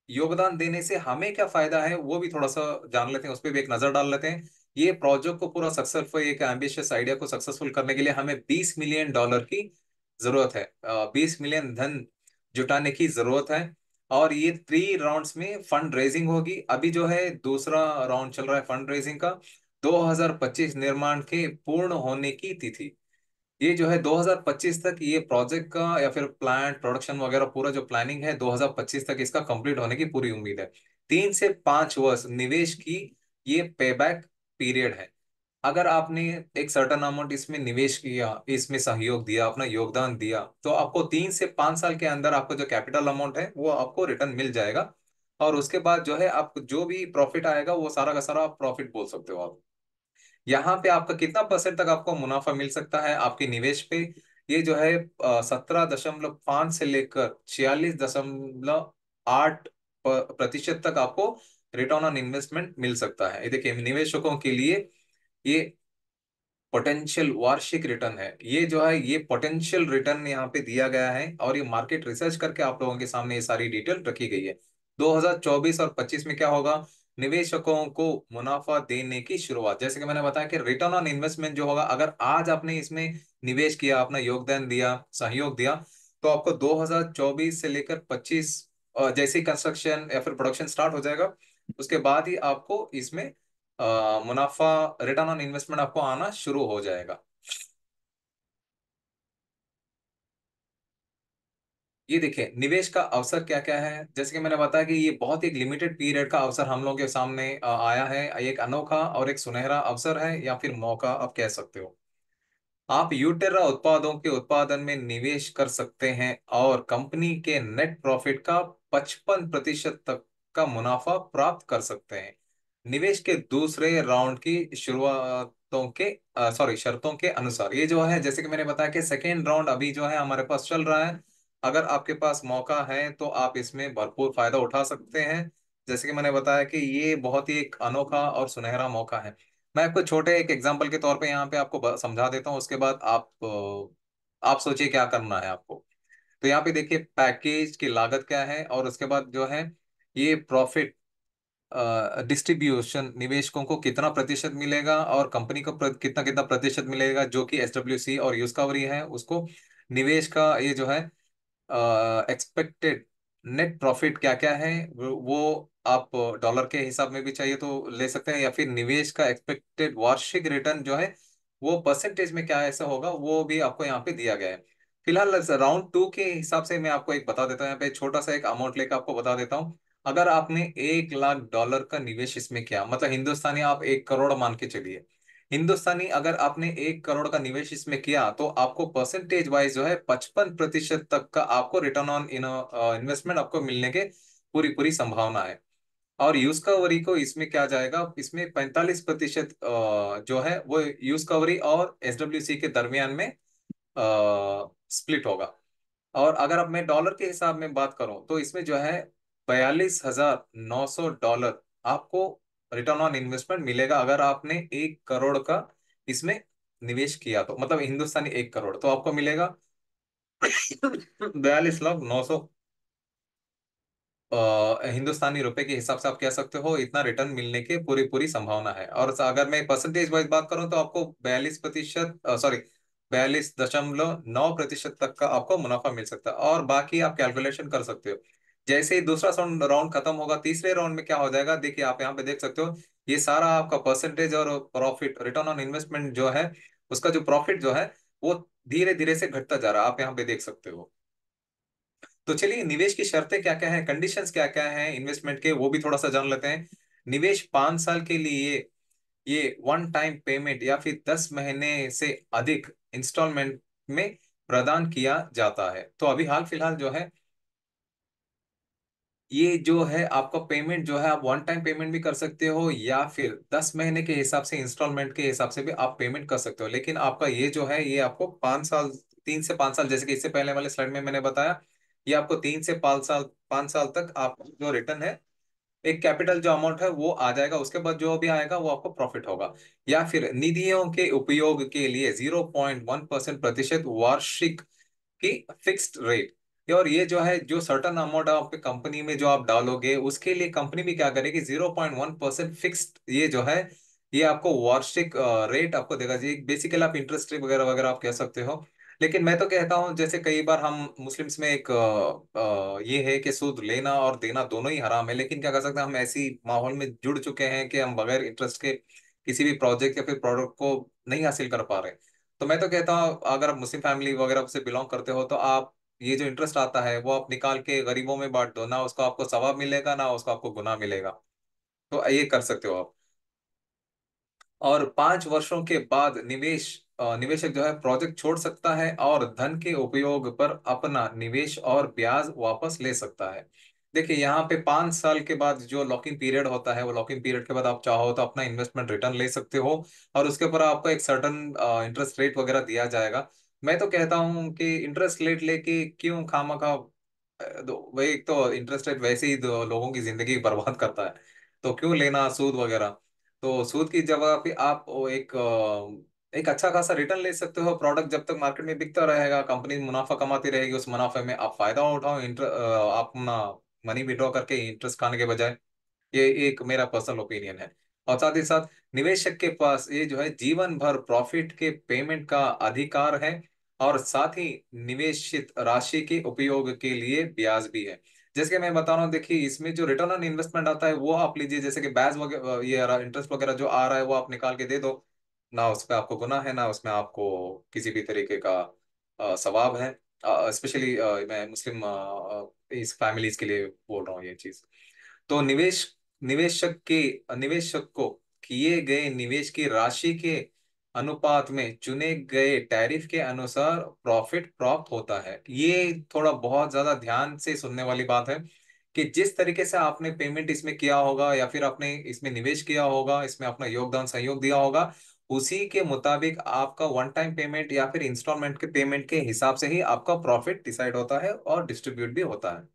योगदान देने से हमें क्या फायदा है वो भी थोड़ा सा जान लेते हैं उस पर भी एक नजर डाल लेते हैं ये प्रोजेक्ट को पूरा सक्सेसफुल एक एम्बिशियस आइडिया को सक्सेसफुल करने के लिए हमें 20 मिलियन डॉलर की जरूरत है बीस मिलियन धन जुटाने की जरूरत है और ये थ्री राउंड्स में फंड रेजिंग होगी अभी जो है दूसरा राउंड चल रहा है फंड रेजिंग का 2025 निर्माण के पूर्ण होने की तिथि ये जो है 2025 तक ये प्रोजेक्ट का या फिर प्लांट प्रोडक्शन वगैरह पूरा जो प्लानिंग है 2025 तक इसका कंप्लीट होने की पूरी उम्मीद है तीन से पांच वर्ष निवेश की ये पे पीरियड है अगर आपने एक सर्टन अमाउंट इसमें निवेश किया इसमें सहयोग दिया अपना योगदान दिया तो आपको तीन से पांच साल के अंदर आपको जो कैपिटल अमाउंट है वो आपको रिटर्न मिल जाएगा और उसके बाद जो है आपको जो भी प्रॉफिट आएगा वो सारा का सारा आप प्रॉफिट बोल सकते हो आप यहाँ पे आपका कितना परसेंट तक आपको मुनाफा मिल सकता है आपके निवेश पे ये जो है सत्रह दशमलव पांच से लेकर छियालीस दशमलव आठ प्रतिशत तक आपको रिटर्न ऑन इन्वेस्टमेंट मिल सकता है ये देखिए निवेशकों के लिए ये पोटेंशियल वार्षिक रिटर्न है ये जो है ये पोटेंशियल रिटर्न यहाँ पे दिया गया है और ये मार्केट रिसर्च करके आप लोगों के सामने ये सारी डिटेल रखी गई है 2024 और 25 में क्या होगा निवेशकों को मुनाफा देने की शुरुआत जैसे कि मैंने बताया कि रिटर्न ऑन इन्वेस्टमेंट जो होगा अगर आज आपने इसमें निवेश किया अपना योगदान दिया सहयोग दिया तो आपको 2024 से लेकर 25 जैसे कंस्ट्रक्शन या फिर प्रोडक्शन स्टार्ट हो जाएगा उसके बाद ही आपको इसमें मुनाफा रिटर्न ऑन इन्वेस्टमेंट आपको आना शुरू हो जाएगा ये देखिए निवेश का अवसर क्या क्या है जैसे कि मैंने बताया कि ये बहुत ही लिमिटेड पीरियड का अवसर हम लोगों के सामने आया है एक अनोखा और एक सुनहरा अवसर है या फिर मौका आप कह सकते हो आप यूटेरा उत्पादों के उत्पादन में निवेश कर सकते हैं और कंपनी के नेट प्रॉफिट का पचपन प्रतिशत तक का मुनाफा प्राप्त कर सकते हैं निवेश के दूसरे राउंड की शुरुआतों के सॉरी शर्तों के अनुसार ये जो है जैसे कि मैंने बताया कि सेकेंड राउंड अभी जो है हमारे पास चल रहा है अगर आपके पास मौका है तो आप इसमें भरपूर फायदा उठा सकते हैं जैसे कि मैंने बताया कि ये बहुत ही एक अनोखा और सुनहरा मौका है मैं आपको छोटे एक एग्जाम्पल के तौर पर यहाँ पे आपको समझा देता हूँ उसके बाद आप आप सोचिए क्या करना है आपको तो यहाँ पे देखिए पैकेज की लागत क्या है और उसके बाद जो है ये प्रॉफिट डिस्ट्रीब्यूशन निवेशकों को कितना प्रतिशत मिलेगा और कंपनी को प्र, कितना कितना प्रतिशत मिलेगा जो कि एस और यूज कवरी है उसको निवेश का ये जो है एक्सपेक्टेड नेट प्रॉफिट क्या क्या है वो आप डॉलर के हिसाब में भी चाहिए तो ले सकते हैं या फिर निवेश का एक्सपेक्टेड वार्षिक रिटर्न जो है वो परसेंटेज में क्या ऐसा होगा वो भी आपको यहाँ पे दिया गया है फिलहाल राउंड टू के हिसाब से मैं आपको एक बता देता हूँ यहाँ पे छोटा सा एक अमाउंट लेकर आपको बता देता हूँ अगर आपने एक लाख डॉलर का निवेश इसमें किया मतलब हिंदुस्तानी आप एक करोड़ मान के चलिए हिंदुस्तानी अगर आपने एक करोड़ का निवेश इसमें किया तो आपको परसेंटेज वाइज जो है पचपन प्रतिशत तक का आपको रिटर्न ऑन इन इन्वेस्टमेंट आपको मिलने के पूरी पूरी संभावना है और यूज कवरी को इसमें क्या जाएगा इसमें पैंतालीस प्रतिशत uh, जो है वो यूज कवरी और एस के दरमियान में स्प्लिट uh, होगा और अगर अब मैं डॉलर के हिसाब में बात करूं तो इसमें जो है बयालीस हजार नौ सौ डॉलर आपको रिटर्न ऑन इन्वेस्टमेंट मिलेगा अगर आपने एक करोड़ का इसमें निवेश किया तो मतलब हिंदुस्तानी एक करोड़ तो आपको मिलेगा बयालीस लाख नौ सौ हिंदुस्तानी रुपए के हिसाब से आप कह सकते हो इतना रिटर्न मिलने की पूरी पूरी संभावना है और अगर मैं परसेंटेज वाइज बात करूं तो आपको बयालीस प्रतिशत सॉरी बयालीस दशमलव नौ प्रतिशत तक का आपको मुनाफा मिल सकता है और बाकी आप कैलकुलेशन कर सकते हो जैसे ही दूसरा राउंड खत्म होगा तीसरे राउंड में क्या हो जाएगा देखिए आप यहाँ पे देख सकते हो ये सारा आपका परसेंटेज और प्रॉफिट रिटर्न ऑन इन्वेस्टमेंट जो है उसका जो प्रॉफिट जो है वो धीरे धीरे से घटता जा रहा है आप यहाँ पे देख सकते हो तो चलिए निवेश की शर्तें क्या क्या है कंडीशन क्या क्या है इन्वेस्टमेंट के वो भी थोड़ा सा जान लेते हैं निवेश पांच साल के लिए ये वन टाइम पेमेंट या फिर दस महीने से अधिक इंस्टॉलमेंट में प्रदान किया जाता है तो अभी हाल फिलहाल जो है ये जो है आपका पेमेंट जो है आप वन टाइम पेमेंट भी कर सकते हो या फिर दस महीने के हिसाब से इंस्टॉलमेंट के हिसाब से भी आप पेमेंट कर सकते हो लेकिन आपका ये जो है ये आपको पांच साल तीन से पांच साल जैसे कि इससे पहले वाले स्लाइड में मैंने बताया ये आपको तीन से पांच साल पांच साल तक आप जो रिटर्न है एक कैपिटल जो अमाउंट है वो आ जाएगा उसके बाद जो भी आएगा वो आपको प्रॉफिट होगा या फिर निधियों के उपयोग के लिए जीरो पॉइंट वन परसेंट प्रतिशत वार्षिक की फिक्स्ड रेट और ये जो है जो सर्टन अमाउंट आप कंपनी में जो आप डालोगे उसके लिए कंपनी भी क्या करेगी zero point one percent fix ये जो है ये आपको वार्षिक रेट आपको देगा जी बेसिकली आप इंटरेस्ट रेट वगैरह वगैरह आप कह सकते हो लेकिन मैं तो कहता हूँ जैसे कई बार हम मुस्लिम्स में एक ये है कि सूद लेना और देना दोनों ही हराम है लेकिन क्या कर सकते हैं हम ऐसी माहौल में जुड़ चुके हैं कि हम बगैर इंटरेस्ट के किसी भी प्रोजेक्ट या फिर प्रोडक्ट को नहीं हासिल कर पा रहे तो मैं तो कहता हूँ अगर आप मुस्लिम फैमिली वगैरह से बिलोंग करते हो तो आप ये जो इंटरेस्ट आता है वो आप निकाल के गरीबों में बांट दो ना उसको आपको सवाब मिलेगा ना उसको आपको गुना मिलेगा तो ये कर सकते हो आप और पांच वर्षों के बाद निवेश निवेशक जो है प्रोजेक्ट छोड़ सकता है और धन के उपयोग पर अपना निवेश और ब्याज वापस ले सकता है देखिए यहाँ पे पांच साल के बाद जो लॉकिंग पीरियड होता है वो लॉकिंग पीरियड के बाद आप चाहो तो अपना इन्वेस्टमेंट रिटर्न ले सकते हो और उसके ऊपर आपको एक सर्टन इंटरेस्ट रेट वगैरह दिया जाएगा मैं तो कहता हूँ कि इंटरेस्ट रेट लेके क्यों खामा खा वही एक तो इंटरेस्ट रेट वैसे ही लोगों की जिंदगी बर्बाद करता है तो क्यों लेना सूद वगैरह तो सूद की जगह पे आप एक एक अच्छा खासा रिटर्न ले सकते हो प्रोडक्ट जब तक मार्केट में बिकता रहेगा कंपनी मुनाफा कमाती रहेगी उस मुनाफे में आप फायदा उठाओ इंटर आप अपना मनी विड्रॉ करके इंटरेस्ट खाने के बजाय ये एक मेरा पर्सनल ओपिनियन है और साथ ही साथ निवेशक के पास ये जो है जीवन भर प्रॉफिट के पेमेंट का अधिकार है और साथ ही निवेशित राशि के उपयोग के लिए ब्याज भी है जैसे कि मैं बता रहा हूँ देखिए इसमें जो रिटर्न ऑन इन्वेस्टमेंट आता है वो आप लीजिए जैसे कि ब्याज वगैरह ये इंटरेस्ट वगैरह जो आ रहा है वो आप निकाल के दे दो ना उस पर आपको गुना है ना उसमें आपको किसी भी तरीके का स्वाब है स्पेशली मैं मुस्लिम इस फैमिलीज के लिए बोल रहा हूँ ये चीज तो निवेश निवेशक के निवेशक को किए गए निवेश की राशि के अनुपात में चुने गए टैरिफ के अनुसार प्रॉफिट प्राप्त होता है ये थोड़ा बहुत ज्यादा ध्यान से सुनने वाली बात है कि जिस तरीके से आपने पेमेंट इसमें किया होगा या फिर आपने इसमें निवेश किया होगा इसमें अपना योगदान सहयोग दिया होगा उसी के मुताबिक आपका वन टाइम पेमेंट या फिर इंस्टॉलमेंट के पेमेंट के हिसाब से ही आपका प्रॉफिट डिसाइड होता है और डिस्ट्रीब्यूट भी होता है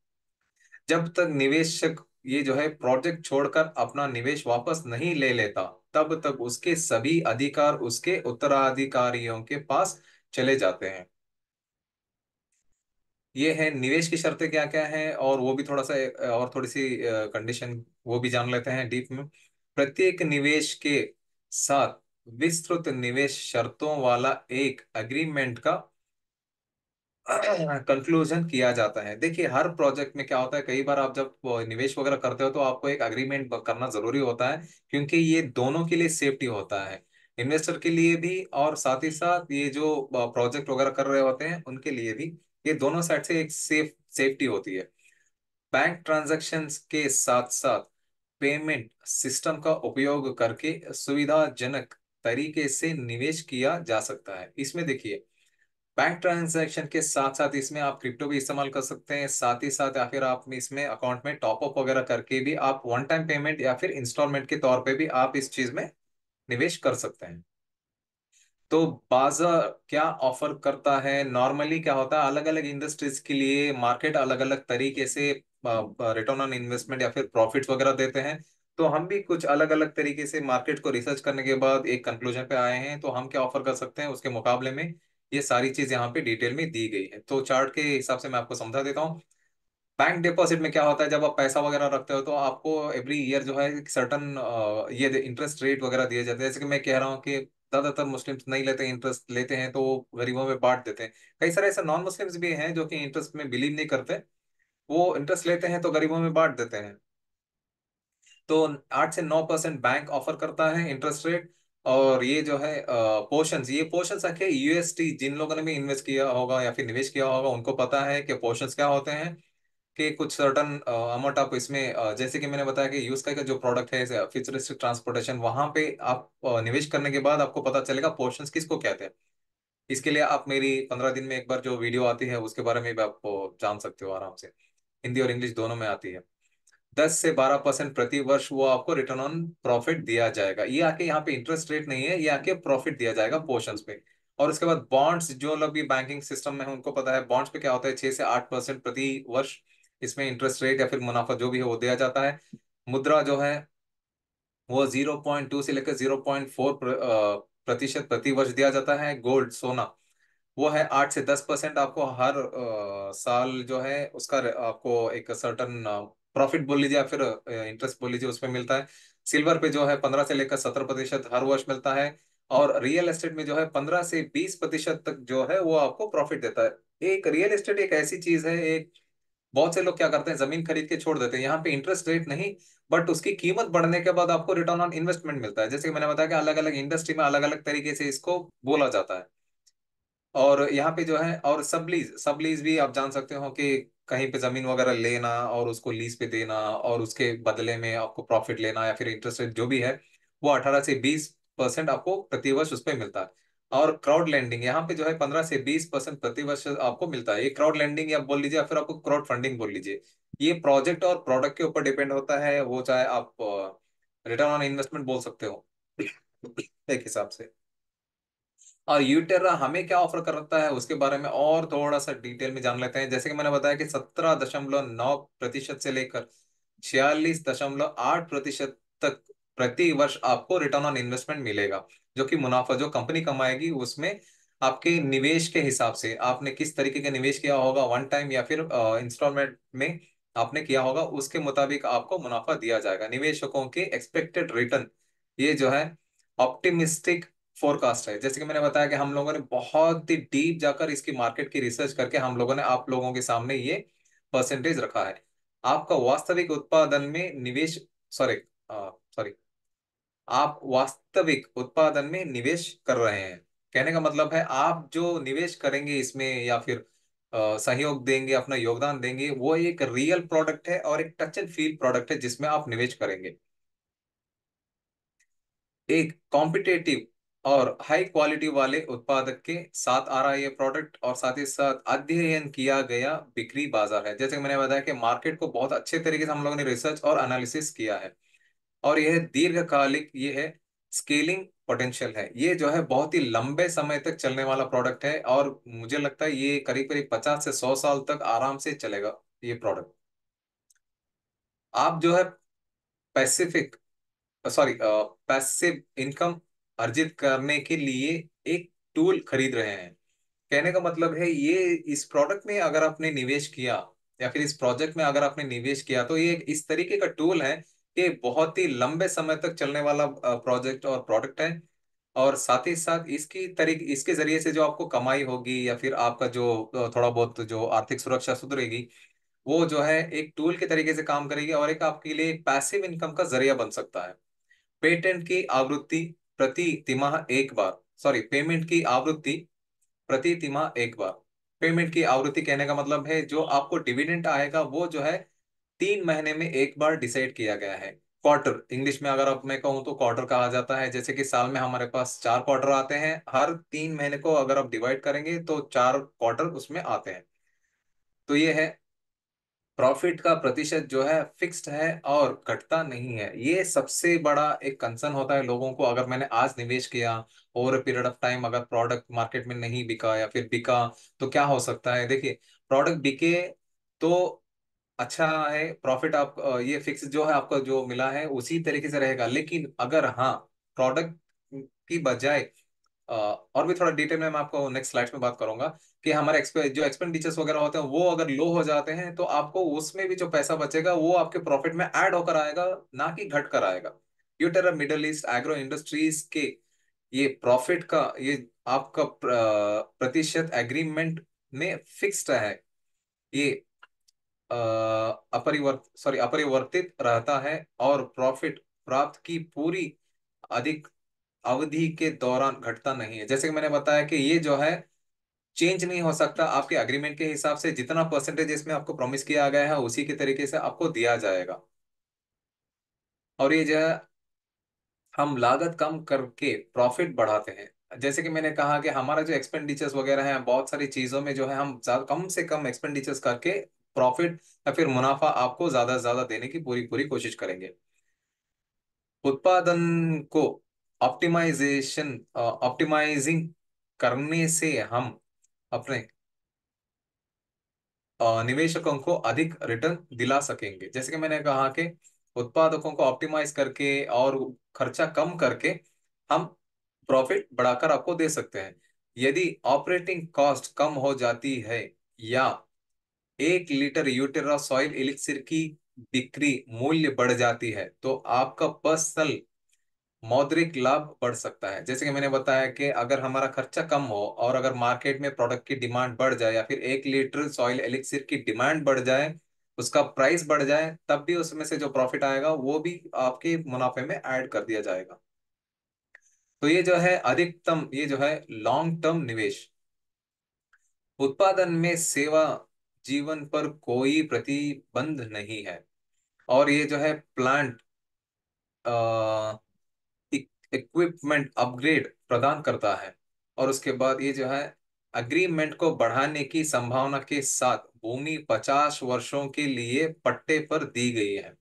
जब तक निवेशक ये जो है प्रोजेक्ट छोड़कर अपना निवेश वापस नहीं ले लेता तब तक उसके सभी अधिकार उसके उत्तराधिकारियों के पास चले जाते हैं ये है निवेश की शर्तें क्या क्या है और वो भी थोड़ा सा और थोड़ी सी कंडीशन वो भी जान लेते हैं डीप में प्रत्येक निवेश के साथ विस्तृत निवेश शर्तों वाला एक अग्रीमेंट का कंक्लूजन किया जाता है देखिए हर प्रोजेक्ट में क्या होता है कई बार आप जब निवेश वगैरह करते हो तो आपको एक अग्रीमेंट करना जरूरी होता है क्योंकि ये दोनों के लिए सेफ्टी होता है इन्वेस्टर के लिए भी और साथ ही साथ ये जो प्रोजेक्ट वगैरह कर रहे होते हैं उनके लिए भी ये दोनों साइड से एक सेफ सेफ्टी होती है बैंक ट्रांजेक्शन के साथ साथ पेमेंट सिस्टम का उपयोग करके सुविधाजनक तरीके से निवेश किया जा सकता है इसमें देखिए बैंक ट्रांजेक्शन के साथ साथ इसमें आप क्रिप्टो भी इस्तेमाल कर सकते हैं साथ ही साथ या फिर आप इसमें अकाउंट में टॉपअप वगैरह करके भी आप वन टाइम पेमेंट या फिर इंस्टॉलमेंट के तौर पे भी आप इस चीज में निवेश कर सकते हैं तो बाजा क्या ऑफर करता है नॉर्मली क्या होता है अलग अलग इंडस्ट्रीज के लिए मार्केट अलग अलग तरीके से रिटर्न ऑन इन्वेस्टमेंट या फिर प्रॉफिट वगैरह देते हैं तो हम भी कुछ अलग अलग तरीके से मार्केट को रिसर्च करने के बाद एक कंक्लूजन पे आए हैं तो हम क्या ऑफर कर सकते हैं उसके मुकाबले में ये सारी चीज यहाँ पे डिटेल में दी गई है तो चार्ट के हिसाब से मैं आपको समझा देता हूँ बैंक डिपॉजिट में क्या होता है जब आप पैसा वगैरह रखते हो तो आपको एवरी ईयर जो है सर्टन ये इंटरेस्ट रेट वगैरह दिए जाते हैं जैसे कि मैं कह रहा हूँ कि ज्यादातर मुस्लिम नहीं लेते इंटरेस्ट लेते हैं तो गरीबों में बांट देते हैं कई सारे ऐसे नॉन मुस्लिम्स भी हैं जो कि इंटरेस्ट में बिलीव नहीं करते वो इंटरेस्ट लेते हैं तो गरीबों में बांट देते हैं तो आठ से नौ परसेंट बैंक ऑफर करता है इंटरेस्ट रेट और ये जो है पोर्शन ये पोर्शन रखे यूएसटी जिन लोगों ने भी इन्वेस्ट किया होगा या फिर निवेश किया होगा उनको पता है कि पोर्शन क्या होते हैं कि कुछ सर्टन अमाउंट आप इसमें जैसे कि मैंने बताया कि यूज का जो प्रोडक्ट है फ्यूचरिस्टिक ट्रांसपोर्टेशन वहां पे आप निवेश करने के बाद आपको पता चलेगा पोर्शन किसको कहते हैं इसके लिए आप मेरी पंद्रह दिन में एक बार जो वीडियो आती है उसके बारे में भी आप जान सकते हो आराम से हिंदी और इंग्लिश दोनों में आती है दस से बारह परसेंट प्रति वर्ष वो आपको रिटर्न ऑन प्रॉफिट दिया जाएगा ये आके यहाँ पे इंटरेस्ट रेट नहीं है ये आके प्रॉफिट दिया जाएगा पोर्शन पे और उसके बाद बॉन्ड्स जो लोग भी बैंकिंग सिस्टम में है उनको पता है बॉन्ड्स पे क्या होता है छह से आठ परसेंट प्रति वर्ष इसमें इंटरेस्ट रेट या फिर मुनाफा जो भी है वो दिया जाता है मुद्रा जो है वो जीरो पॉइंट टू से लेकर जीरो पॉइंट फोर प्रतिशत प्रति वर्ष दिया जाता है गोल्ड सोना वो है आठ से दस परसेंट आपको हर आ, साल जो है उसका आपको एक सर्टन प्रॉफिट बोल लीजिए या फिर इंटरेस्ट बोल लीजिए उसमें मिलता है सिल्वर पे जो है पंद्रह से लेकर सत्रह प्रतिशत हर वर्ष मिलता है और रियल एस्टेट में जो है पंद्रह से बीस प्रतिशत तक जो है वो आपको प्रॉफिट देता है एक रियल एस्टेट एक ऐसी चीज है एक बहुत से लोग क्या करते हैं जमीन खरीद के छोड़ देते हैं यहाँ पे इंटरेस्ट रेट नहीं बट उसकी कीमत बढ़ने के बाद आपको रिटर्न ऑन इन्वेस्टमेंट मिलता है जैसे कि मैंने बताया कि अलग अलग इंडस्ट्री में अलग अलग तरीके से इसको बोला जाता है और यहाँ पे जो है और सबलीज सबलीज भी आप जान सकते हो कि कहीं पे जमीन वगैरह लेना और उसको लीज पे देना और उसके बदले में आपको प्रॉफिट लेना या फिर इंटरेस्ट रेट जो भी है वो अठारह से बीस परसेंट आपको प्रतिवर्ष उस पर मिलता है और क्राउड लैंडिंग यहाँ पे जो है पंद्रह से बीस परसेंट प्रतिवर्ष आपको मिलता है ये क्राउड लैंडिंग या बोल लीजिए या फिर आपको क्राउड फंडिंग बोल लीजिए ये प्रोजेक्ट और प्रोडक्ट के ऊपर डिपेंड होता है वो चाहे आप रिटर्न ऑन इन्वेस्टमेंट बोल सकते हो एक हिसाब से और यूटेरा हमें क्या ऑफर करता है उसके बारे में और थोड़ा सा डिटेल में जान लेते हैं जैसे कि मैंने बताया कि सत्रह दशमलव नौ प्रतिशत से लेकर छियालीस दशमलव आठ प्रतिशत तक प्रति वर्ष आपको रिटर्न ऑन इन्वेस्टमेंट मिलेगा जो कि मुनाफा जो कंपनी कमाएगी उसमें आपके निवेश के हिसाब से आपने किस तरीके का निवेश किया होगा वन टाइम या फिर इंस्टॉलमेंट में आपने किया होगा उसके मुताबिक आपको मुनाफा दिया जाएगा निवेशकों के एक्सपेक्टेड रिटर्न ये जो है ऑप्टिमिस्टिक फोरकास्ट है जैसे कि मैंने बताया कि हम लोगों ने बहुत ही डीप जाकर इसकी मार्केट की रिसर्च करके हम लोगों ने आप लोगों के सामने ये परसेंटेज रखा है आपका वास्तविक उत्पादन में निवेश सॉरी सॉरी आप वास्तविक उत्पादन में निवेश कर रहे हैं कहने का मतलब है आप जो निवेश करेंगे इसमें या फिर सहयोग देंगे अपना योगदान देंगे वो एक रियल प्रोडक्ट है और एक टच एंड फील प्रोडक्ट है जिसमें आप निवेश करेंगे एक कॉम्पिटेटिव और हाई क्वालिटी वाले उत्पादक के साथ आ रहा है ये प्रोडक्ट और साथ ही साथ अध्ययन किया गया बिक्री बाजार है जैसे मैंने बताया कि मार्केट को बहुत अच्छे तरीके से हम लोगों ने रिसर्च और एनालिसिस किया है और यह दीर्घकालिक ये है स्केलिंग पोटेंशियल है ये जो है बहुत ही लंबे समय तक चलने वाला प्रोडक्ट है और मुझे लगता है ये करीब करीब पचास से सौ साल तक आराम से चलेगा ये प्रोडक्ट आप जो है पैसिफिक सॉरी पैसिव इनकम अर्जित करने के लिए एक टूल खरीद रहे हैं कहने का मतलब है ये इस प्रोडक्ट में अगर आपने निवेश किया या फिर इस प्रोजेक्ट में अगर आपने निवेश किया तो ये इस तरीके का टूल है कि बहुत ही लंबे समय तक चलने वाला प्रोजेक्ट और प्रोडक्ट है और साथ ही साथ इसकी तरीके इसके जरिए से जो आपको कमाई होगी या फिर आपका जो थोड़ा बहुत जो आर्थिक सुरक्षा सुधरेगी वो जो है एक टूल के तरीके से काम करेगी और एक आपके लिए पैसिव इनकम का जरिया बन सकता है पेटेंट की आवृत्ति प्रति तिमाह एक बार सॉरी पेमेंट की आवृत्ति प्रति तिमाह एक बार पेमेंट की आवृत्ति कहने का मतलब है जो आपको डिविडेंट आएगा वो जो है तीन महीने में एक बार डिसाइड किया गया है क्वार्टर इंग्लिश में अगर आप मैं कहूँ तो क्वार्टर कहा जाता है जैसे कि साल में हमारे पास चार क्वार्टर आते हैं हर तीन महीने को अगर आप डिवाइड करेंगे तो चार क्वार्टर उसमें आते हैं तो ये है प्रॉफिट का प्रतिशत जो है फिक्स्ड है और घटता नहीं है ये सबसे बड़ा एक कंसर्न होता है लोगों को अगर मैंने आज निवेश किया ओवर पीरियड ऑफ टाइम अगर प्रोडक्ट मार्केट में नहीं बिका या फिर बिका तो क्या हो सकता है देखिए प्रोडक्ट बिके तो अच्छा है प्रॉफिट आप ये फिक्स जो है आपका जो मिला है उसी तरीके से रहेगा लेकिन अगर हाँ प्रोडक्ट की बजाय और भी थोड़ा डिटेल में मैं आपको नेक्स्ट स्लाइड्स में बात करूंगा कि हमारे जो एक्सपेंडिचर्स वगैरह होते हैं वो अगर लो हो जाते हैं तो आपको उसमें भी जो पैसा बचेगा वो आपके प्रॉफिट में ऐड होकर आएगा ना कि घट कर आएगा Uterra Middle East agro industries के ये प्रॉफिट का ये आपका प्रतिशत एग्रीमेंट में फिक्स्ड है ये अपरिवर्त सॉरी अपरिवर्तित रहता है और प्रॉफिट प्राप्त की पूरी अधिक अवधि के दौरान घटता नहीं है जैसे कि मैंने बताया कि ये जो है चेंज नहीं हो सकता आपके अग्रीमेंट के हिसाब से जितना परसेंटेज इसमें आपको प्रॉमिस किया गया है उसी के तरीके से आपको दिया जाएगा और ये जो है हम लागत कम करके प्रॉफिट बढ़ाते हैं जैसे कि मैंने कहा कि हमारा जो एक्सपेंडिचर्स वगैरह है बहुत सारी चीज़ों में जो है हम कम से कम एक्सपेंडिचर्स करके प्रॉफिट या फिर मुनाफा आपको ज़्यादा से ज़्यादा देने की पूरी पूरी कोशिश करेंगे उत्पादन को ऑप्टिमाइजेशन ऑप्टिमाइजिंग uh, करने से हम अपने uh, निवेशकों को अधिक रिटर्न दिला सकेंगे जैसे कि मैंने कहा कि उत्पादकों को ऑप्टिमाइज करके और खर्चा कम करके हम प्रॉफिट बढ़ाकर आपको दे सकते हैं यदि ऑपरेटिंग कॉस्ट कम हो जाती है या एक लीटर यूटेरा सॉइल इलिक्सिर की बिक्री मूल्य बढ़ जाती है तो आपका पर्सनल मौद्रिक लाभ बढ़ सकता है जैसे कि मैंने बताया कि अगर हमारा खर्चा कम हो और अगर मार्केट में प्रोडक्ट की डिमांड बढ़ जाए या फिर एक लीटर सॉइल एलिक्सिर की डिमांड बढ़ जाए उसका प्राइस बढ़ जाए तब भी उसमें से जो प्रॉफिट आएगा वो भी आपके मुनाफे में ऐड कर दिया जाएगा तो ये जो है अधिकतम ये जो है लॉन्ग टर्म निवेश उत्पादन में सेवा जीवन पर कोई प्रतिबंध नहीं है और ये जो है प्लांट अः इक्विपमेंट अपग्रेड प्रदान करता है और उसके बाद ये जो है अग्रीमेंट को बढ़ाने की संभावना के साथ भूमि पचास वर्षों के लिए पट्टे पर दी गई है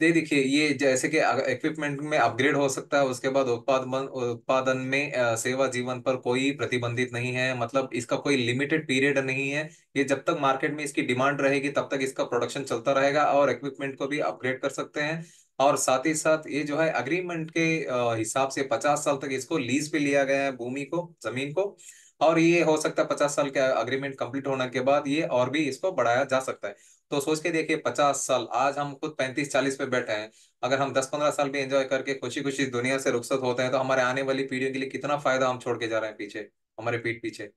दे देखिए ये जैसे कि इक्विपमेंट में अपग्रेड हो सकता है उसके बाद उत्पादन उत्पादन में सेवा जीवन पर कोई प्रतिबंधित नहीं है मतलब इसका कोई लिमिटेड पीरियड नहीं है ये जब तक मार्केट में इसकी डिमांड रहेगी तब तक इसका प्रोडक्शन चलता रहेगा और इक्विपमेंट को भी अपग्रेड कर सकते हैं और साथ ही साथ ये जो है अग्रीमेंट के हिसाब से पचास साल तक इसको लीज पे लिया गया है भूमि को जमीन को और ये हो सकता है पचास साल के अग्रीमेंट कंप्लीट होने के बाद ये और भी इसको बढ़ाया जा सकता है तो सोच के देखिए पचास साल आज हम खुद पैंतीस चालीस पे बैठे हैं अगर हम दस पंद्रह साल भी एंजॉय करके खुशी खुशी दुनिया से रुखसत होते हैं तो हमारे आने वाली पीढ़ियों के लिए कितना फायदा हम छोड़ के जा रहे हैं पीछे हमारे पीठ पीछे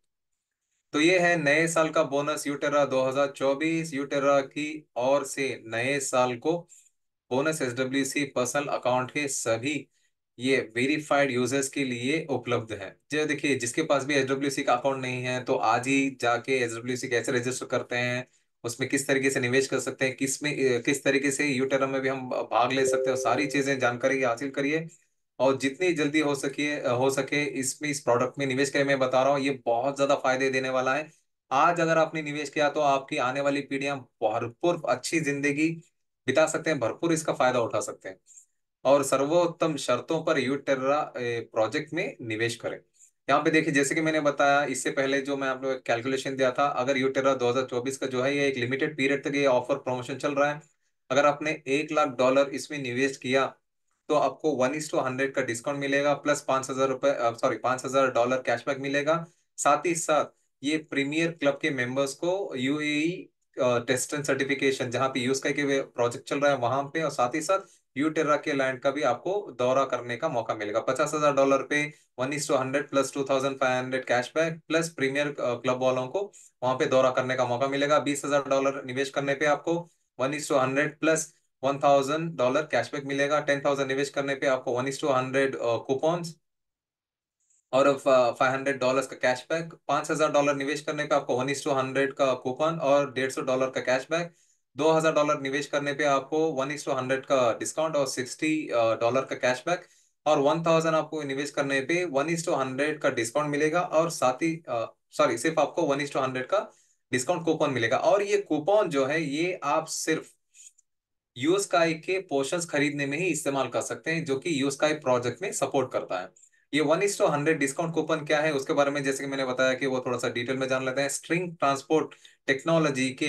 तो ये है नए साल का बोनस यूटेरा चौबीस यूटेरा की और से नए साल को बोनस एसडब्ल्यूसी पर्सनल अकाउंट के सभी ये वेरीफाइड यूजर्स के लिए उपलब्ध है जो देखिए जिसके पास भी एसडब्ल्यूसी का अकाउंट नहीं है तो आज ही जाके एसडब्ल्यूसी कैसे रजिस्टर करते हैं उसमें किस तरीके से निवेश कर सकते हैं किस में किस तरीके से यू टर्म में भी हम भाग ले सकते हैं सारी चीजें जानकारी हासिल करिए और जितनी जल्दी हो सके हो सके इसमें इस प्रोडक्ट में निवेश करें मैं बता रहा हूँ ये बहुत ज्यादा फायदे देने वाला है आज अगर आपने निवेश किया तो आपकी आने वाली पीढ़ियां भरपूर अच्छी जिंदगी बिता सकते हैं भरपूर इसका फायदा उठा सकते हैं और सर्वोत्तम शर्तों पर यू टेर्रा प्रोजेक्ट में निवेश करें यहाँ पे देखिए जैसे कि मैंने बताया इससे पहले जो मैं आप लोग कैलकुलेशन दिया था अगर यूटेरा 2024 का जो है ये एक लिमिटेड पीरियड तक ये ऑफर प्रमोशन चल रहा है अगर आपने एक लाख डॉलर इसमें निवेश किया तो आपको वन इज टू हंड्रेड का डिस्काउंट मिलेगा प्लस पांच हजार रुपए सॉरी पांच हजार डॉलर कैशबैक मिलेगा साथ ही साथ ये प्रीमियर क्लब के मेंबर्स को यूएई टेस्ट एंड सर्टिफिकेशन जहां पे यूएस के प्रोजेक्ट चल रहा है वहां पे और साथ ही साथ यू टेरा के लैंड का भी आपको दौरा करने का मौका मिलेगा पचास हजार डॉलर पे one is to hundred plus two thousand five hundred cash back plus premier club वालों को वहां पे दौरा करने का मौका मिलेगा बीस हजार डॉलर निवेश करने पे आपको one is to hundred plus one thousand dollar cashback मिलेगा टेन थाउजेंड निवेश करने पे आपको one is to hundred coupons और फाइव हंड्रेड डॉलर का कैशबैक पांच हजार डॉलर निवेश करने पे आपको वन इज टू हंड्रेड का कूपन और डेढ़ सौ डॉलर का कैशबैक दो हजार डॉलर निवेश करने पे आपको वन इज टू हंड्रेड का डिस्काउंट और सिक्सटी डॉलर uh, का कैशबैक और वन थाउजेंड आपको निवेश करने पे वन इज टू हंड्रेड का डिस्काउंट मिलेगा और साथ ही सॉरी uh, सिर्फ आपको वन इज टू हंड्रेड का डिस्काउंट कूपन मिलेगा और ये कूपन जो है ये आप सिर्फ यूएसकाई के पोर्शन खरीदने में ही इस्तेमाल कर सकते हैं जो कि यूएसकाई प्रोजेक्ट में सपोर्ट करता है ये one is to hundred discount coupon क्या है उसके बारे में जैसे कि मैंने बताया कि वो थोड़ा सा डिटेल में जान लेते हैं स्ट्रिंग ट्रांसपोर्ट टेक्नोलॉजी के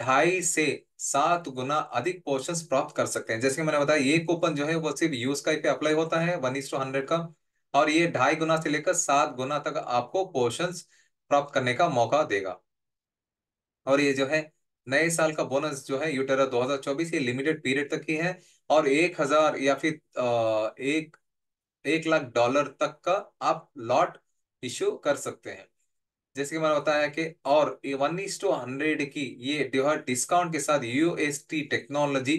ढाई से सात गुना अधिक पोर्शन प्राप्त कर सकते हैं जैसे कि मैंने बताया ये कूपन जो है वो सिर्फ यूज का पे अप्लाई होता है वन इज टू हंड्रेड का और ये ढाई गुना से लेकर सात गुना तक आपको पोर्शन प्राप्त करने का मौका देगा और ये जो है नए साल का बोनस जो है यूटेरा 2024 ये लिमिटेड पीरियड तक ही है और एक हजार या फिर एक एक लाख डॉलर तक का आप लॉट इश्यू कर सकते हैं जैसे कि मैंने बताया कि और वन इज टू हंड्रेड की ये डिस्काउंट के साथ यूएसटी टेक्नोलॉजी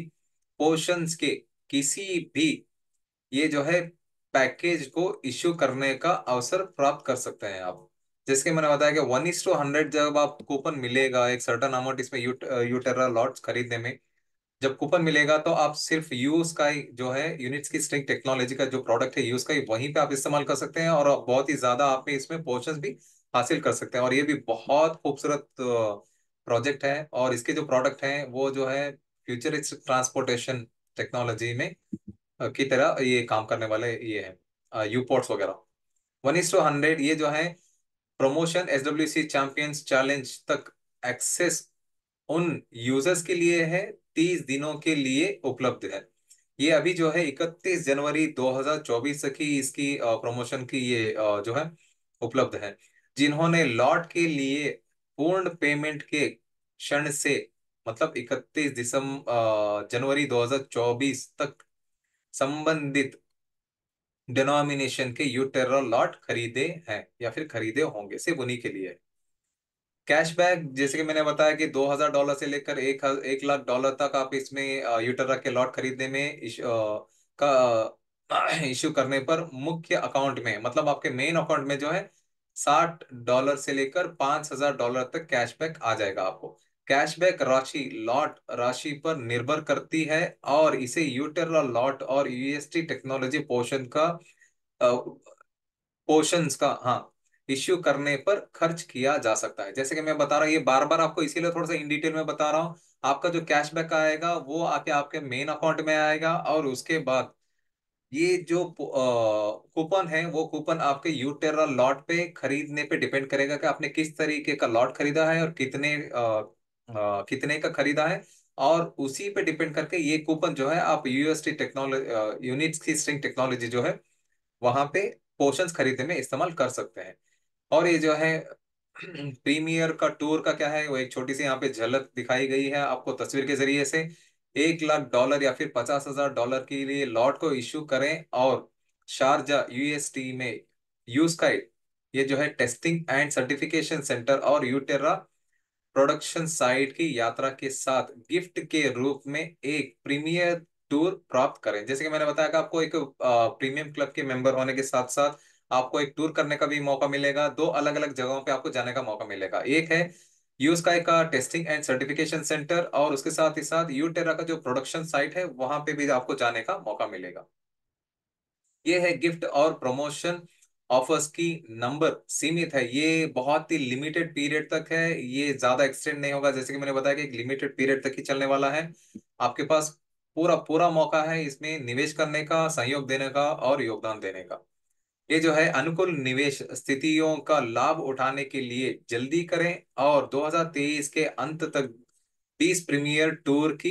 पोर्शन के किसी भी ये जो है पैकेज को इश्यू करने का अवसर प्राप्त कर सकते हैं आप जैसे मैंने बताया कि वन इज टू हंड्रेड जब आप कूपन मिलेगा एक सर्टन अमाउंट इसमें यूट, यूटेरा लॉट्स खरीदने में जब कूपन मिलेगा तो आप सिर्फ यूज का ही जो है यूनिट्स की स्ट्रिंग टेक्नोलॉजी का जो प्रोडक्ट है यूज का वहीं पे आप इस्तेमाल कर सकते हैं और बहुत ही ज्यादा आप इसमें पोर्शन भी हासिल कर सकते हैं और ये भी बहुत खूबसूरत प्रोजेक्ट है और इसके जो प्रोडक्ट हैं वो जो है फ्यूचर ट्रांसपोर्टेशन टेक्नोलॉजी में की तरह ये काम करने वाले ये है यूपोर्ट्स वगैरह वन इज टू हंड्रेड ये जो है promotion S W C champions challenge तक एक्सेस उन यूजर्स के लिए है तीस दिनों के लिए उपलब्ध है ये अभी जो है इकतीस जनवरी 2024 की इसकी प्रमोशन की ये जो है उपलब्ध है जिन्होंने लॉट के लिए पूर्ण पेमेंट के क्षण से मतलब इकतीस दिसंबर जनवरी 2024 तक संबंधित डिनोमिनेशन के यूटेर लॉट खरीदे हैं या फिर खरीदे होंगे सिर्फ उन्हीं के लिए कैशबैक जैसे कि मैंने बताया कि दो हजार डॉलर से लेकर एक एक लाख डॉलर तक आप इसमें रख के लॉट खरीदने में इश, का करने पर मुख्य अकाउंट में मतलब आपके मेन अकाउंट में जो है साठ डॉलर से लेकर पांच हजार डॉलर तक कैशबैक आ जाएगा आपको कैशबैक राशि लॉट राशि पर निर्भर करती है और इसे यूटेरा लॉट और यूएसटी टेक्नोलॉजी पोर्शन का पोर्शन का हाँ इश्यू करने पर खर्च किया जा सकता है जैसे कि मैं बता रहा हूँ ये बार बार आपको इसीलिए थोड़ा सा इन डिटेल में बता रहा हूँ आपका जो कैशबैक आएगा वो आके आपके मेन अकाउंट में आएगा और उसके बाद ये जो कूपन है वो कूपन आपके यूटेरा लॉट पे खरीदने पे डिपेंड करेगा कि आपने किस तरीके का लॉट खरीदा है और कितने आ, आ, कितने का खरीदा है और उसी पे डिपेंड करके ये कूपन जो है आप यूएसटी टेक्नोलॉजी यूनिट की स्ट्रिंग टेक्नोलॉजी जो है वहां पे पोर्शन खरीदने में इस्तेमाल कर सकते हैं और ये जो है प्रीमियर का टूर का क्या है वो एक छोटी सी यहाँ पे झलक दिखाई गई है आपको तस्वीर के जरिए से एक लाख डॉलर या फिर पचास हजार डॉलर के लिए लॉट को इश्यू करें और शारजा यूएसटी में यूस्काइट ये जो है टेस्टिंग एंड सर्टिफिकेशन सेंटर और यूटेरा प्रोडक्शन साइट की यात्रा के साथ गिफ्ट के रूप में एक प्रीमियर टूर प्राप्त करें जैसे कि मैंने बताया कि आपको एक प्रीमियम क्लब के मेंबर होने के साथ साथ आपको एक टूर करने का भी मौका मिलेगा दो अलग अलग जगहों पे आपको जाने का मौका मिलेगा एक है यूज का टेस्टिंग एंड सर्टिफिकेशन सेंटर और उसके साथ ही साथ यू टेरा का जो प्रोडक्शन साइट है वहां पे भी आपको जाने का मौका मिलेगा ये है गिफ्ट और प्रमोशन ऑफर्स की नंबर सीमित है ये बहुत ही लिमिटेड पीरियड तक है ये ज्यादा एक्सटेंड नहीं होगा जैसे कि मैंने बताया कि एक लिमिटेड पीरियड तक ही चलने वाला है आपके पास पूरा पूरा मौका है इसमें निवेश करने का सहयोग देने का और योगदान देने का ये जो है अनुकूल निवेश स्थितियों का लाभ उठाने के लिए जल्दी करें और 2023 के अंत तक 20 प्रीमियर टूर की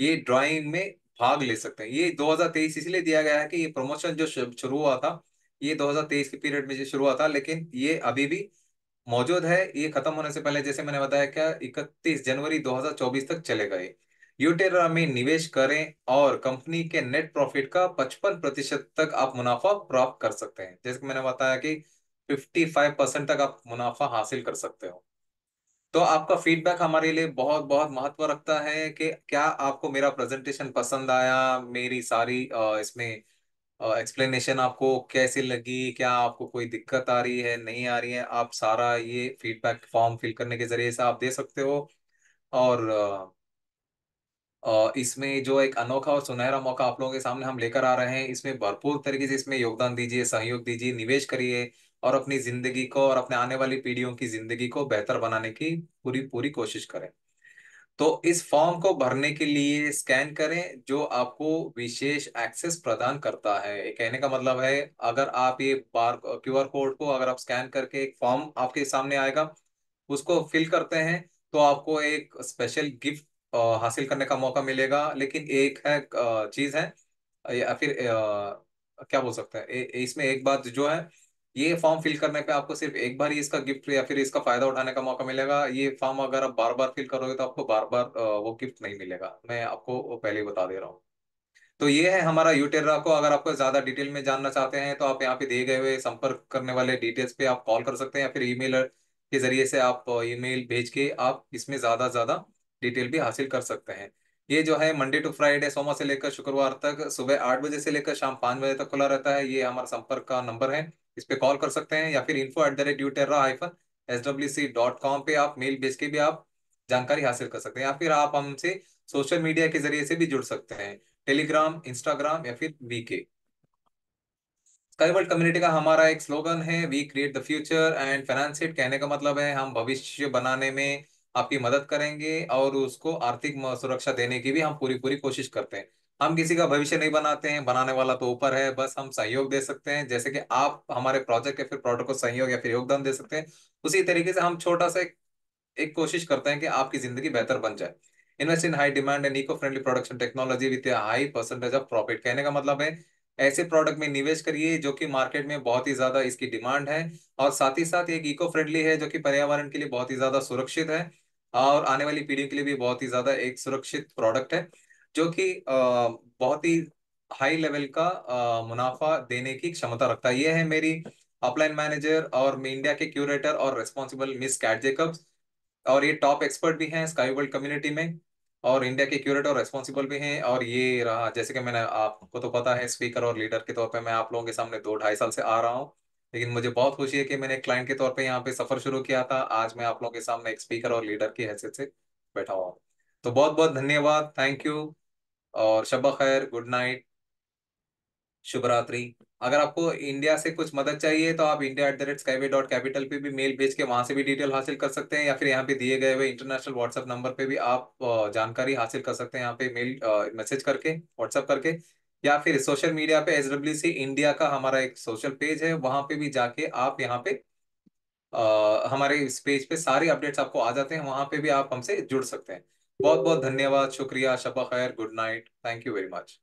ये ड्राइंग में भाग ले सकते हैं ये 2023 इसलिए दिया गया है कि ये प्रमोशन जो शुरू हुआ था ये 2023 के पीरियड में जो शुरू हुआ था लेकिन ये अभी भी मौजूद है ये खत्म होने से पहले जैसे मैंने बताया क्या इकतीस जनवरी दो तक चलेगा ये यूटेरा में निवेश करें और कंपनी के नेट प्रॉफिट का 55 प्रतिशत तक आप मुनाफा प्राप्त कर सकते हैं जैसे मैंने बताया कि 55 परसेंट तक आप मुनाफा हासिल कर सकते हो तो आपका फीडबैक हमारे लिए बहुत बहुत महत्व रखता है कि क्या आपको मेरा प्रेजेंटेशन पसंद आया मेरी सारी इसमें एक्सप्लेनेशन आपको कैसी लगी क्या आपको कोई दिक्कत आ रही है नहीं आ रही है आप सारा ये फीडबैक फॉर्म फिल करने के जरिए से आप दे सकते हो और इसमें जो एक अनोखा और सुनहरा मौका आप लोगों के सामने हम लेकर आ रहे हैं इसमें भरपूर तरीके से इसमें योगदान दीजिए सहयोग दीजिए निवेश करिए और अपनी जिंदगी को और अपने आने वाली पीढ़ियों की जिंदगी को बेहतर बनाने की पूरी पूरी कोशिश करें तो इस फॉर्म को भरने के लिए स्कैन करें जो आपको विशेष एक्सेस प्रदान करता है कहने का मतलब है अगर आप ये बार क्यू आर कोड को अगर आप स्कैन करके एक फॉर्म आपके सामने आएगा उसको फिल करते हैं तो आपको एक स्पेशल गिफ्ट हासिल करने का मौका मिलेगा लेकिन एक है चीज है या फिर क्या बोल सकते हैं इसमें एक बात जो है ये फॉर्म फिल करने पे आपको सिर्फ एक बार ही इसका गिफ्ट या फिर इसका फायदा उठाने का मौका मिलेगा ये फॉर्म अगर आप बार बार फिल करोगे तो आपको बार बार वो गिफ्ट नहीं मिलेगा मैं आपको पहले ही बता दे रहा हूँ तो ये है हमारा यूटेरा को अगर आपको ज्यादा डिटेल में जानना चाहते हैं तो आप यहाँ पे दिए गए हुए संपर्क करने वाले डिटेल्स पे आप कॉल कर सकते हैं या फिर ईमेल के जरिए से आप ईमेल भेज के आप इसमें ज्यादा ज्यादा डिटेल भी हासिल कर सकते हैं ये जो है मंडे टू फ्राइडे सोमवार से लेकर शुक्रवार तक सुबह आठ बजे से लेकर शाम पांच बजे तक खुला रहता है ये हमारा संपर्क का नंबर है इस पे कॉल कर सकते हैं या फिर info at the rate Uterra hyphen S W C dot com पे आप मेल भेज के भी आप जानकारी हासिल कर सकते हैं या फिर आप हमसे सोशल मीडिया के जरिए से भी जुड़ सकते हैं टेलीग्राम इंस्टाग्राम या फिर वीके स्काई वर्ल्ड कम्युनिटी का हमारा एक स्लोगन है we create the future and finance it कहने का मतलब है हम भविष्य बनाने में आपकी मदद करेंगे और उसको आर्थिक सुरक्षा देने की भी हम पूरी पूरी कोशिश करते हैं हम किसी का भविष्य नहीं बनाते हैं बनाने वाला तो ऊपर है बस हम सहयोग दे सकते हैं जैसे कि आप हमारे प्रोजेक्ट या फिर प्रोडक्ट को सहयोग या फिर योगदान दे सकते हैं उसी तरीके से हम छोटा सा एक, एक कोशिश करते हैं कि आपकी जिंदगी बेहतर बन जाए invest in high demand and eco friendly production technology with high percentage of profit कहने का मतलब है ऐसे प्रोडक्ट में निवेश करिए जो कि मार्केट में बहुत ही ज्यादा इसकी डिमांड है और साथ ही साथ एक इको फ्रेंडली है जो कि पर्यावरण के लिए बहुत ही ज्यादा सुरक्षित है और आने वाली पीढ़ियों के लिए भी बहुत ही ज्यादा एक सुरक्षित प्रोडक्ट है जो कि बहुत ही हाई लेवल का मुनाफा देने की क्षमता रखता है ये है मेरी अपलाइन मैनेजर और मी इंडिया के क्यूरेटर और रेस्पॉन्सिबल मिस कैट जेकब्स और ये टॉप एक्सपर्ट भी हैं स्काई वर्ल्ड कम्युनिटी में और इंडिया के क्यूरेटर और रेस्पॉन्सिबल भी हैं और ये रहा जैसे कि मैंने आपको तो पता है स्पीकर और लीडर के तौर पर मैं आप लोगों के सामने दो ढाई साल से आ रहा हूँ लेकिन मुझे बहुत खुशी है कि मैंने क्लाइंट के तौर पे यहाँ पे सफर शुरू किया था आज मैं आप लोगों के सामने एक स्पीकर और लीडर की हैसियत से बैठा हुआ तो बहुत बहुत धन्यवाद थैंक यू और शब खैर गुड नाइट शुभ रात्रि अगर आपको इंडिया से कुछ मदद चाहिए तो आप India at the rate Skyway dot capital पे भी मेल भेज के वहां से भी डिटेल हासिल कर सकते हैं या फिर यहाँ पे दिए गए हुए इंटरनेशनल व्हाट्सएप नंबर पे भी आप जानकारी हासिल कर सकते हैं यहाँ पे मेल मैसेज करके व्हाट्सएप करके या फिर सोशल मीडिया पे एस डब्ल्यू सी इंडिया का हमारा एक सोशल पेज है वहां पे भी जाके आप यहाँ पे आ, हमारे इस पेज पे सारे अपडेट्स आपको आ जाते हैं वहां पे भी आप हमसे जुड़ सकते हैं बहुत बहुत धन्यवाद शुक्रिया शबा खैर good night thank you very much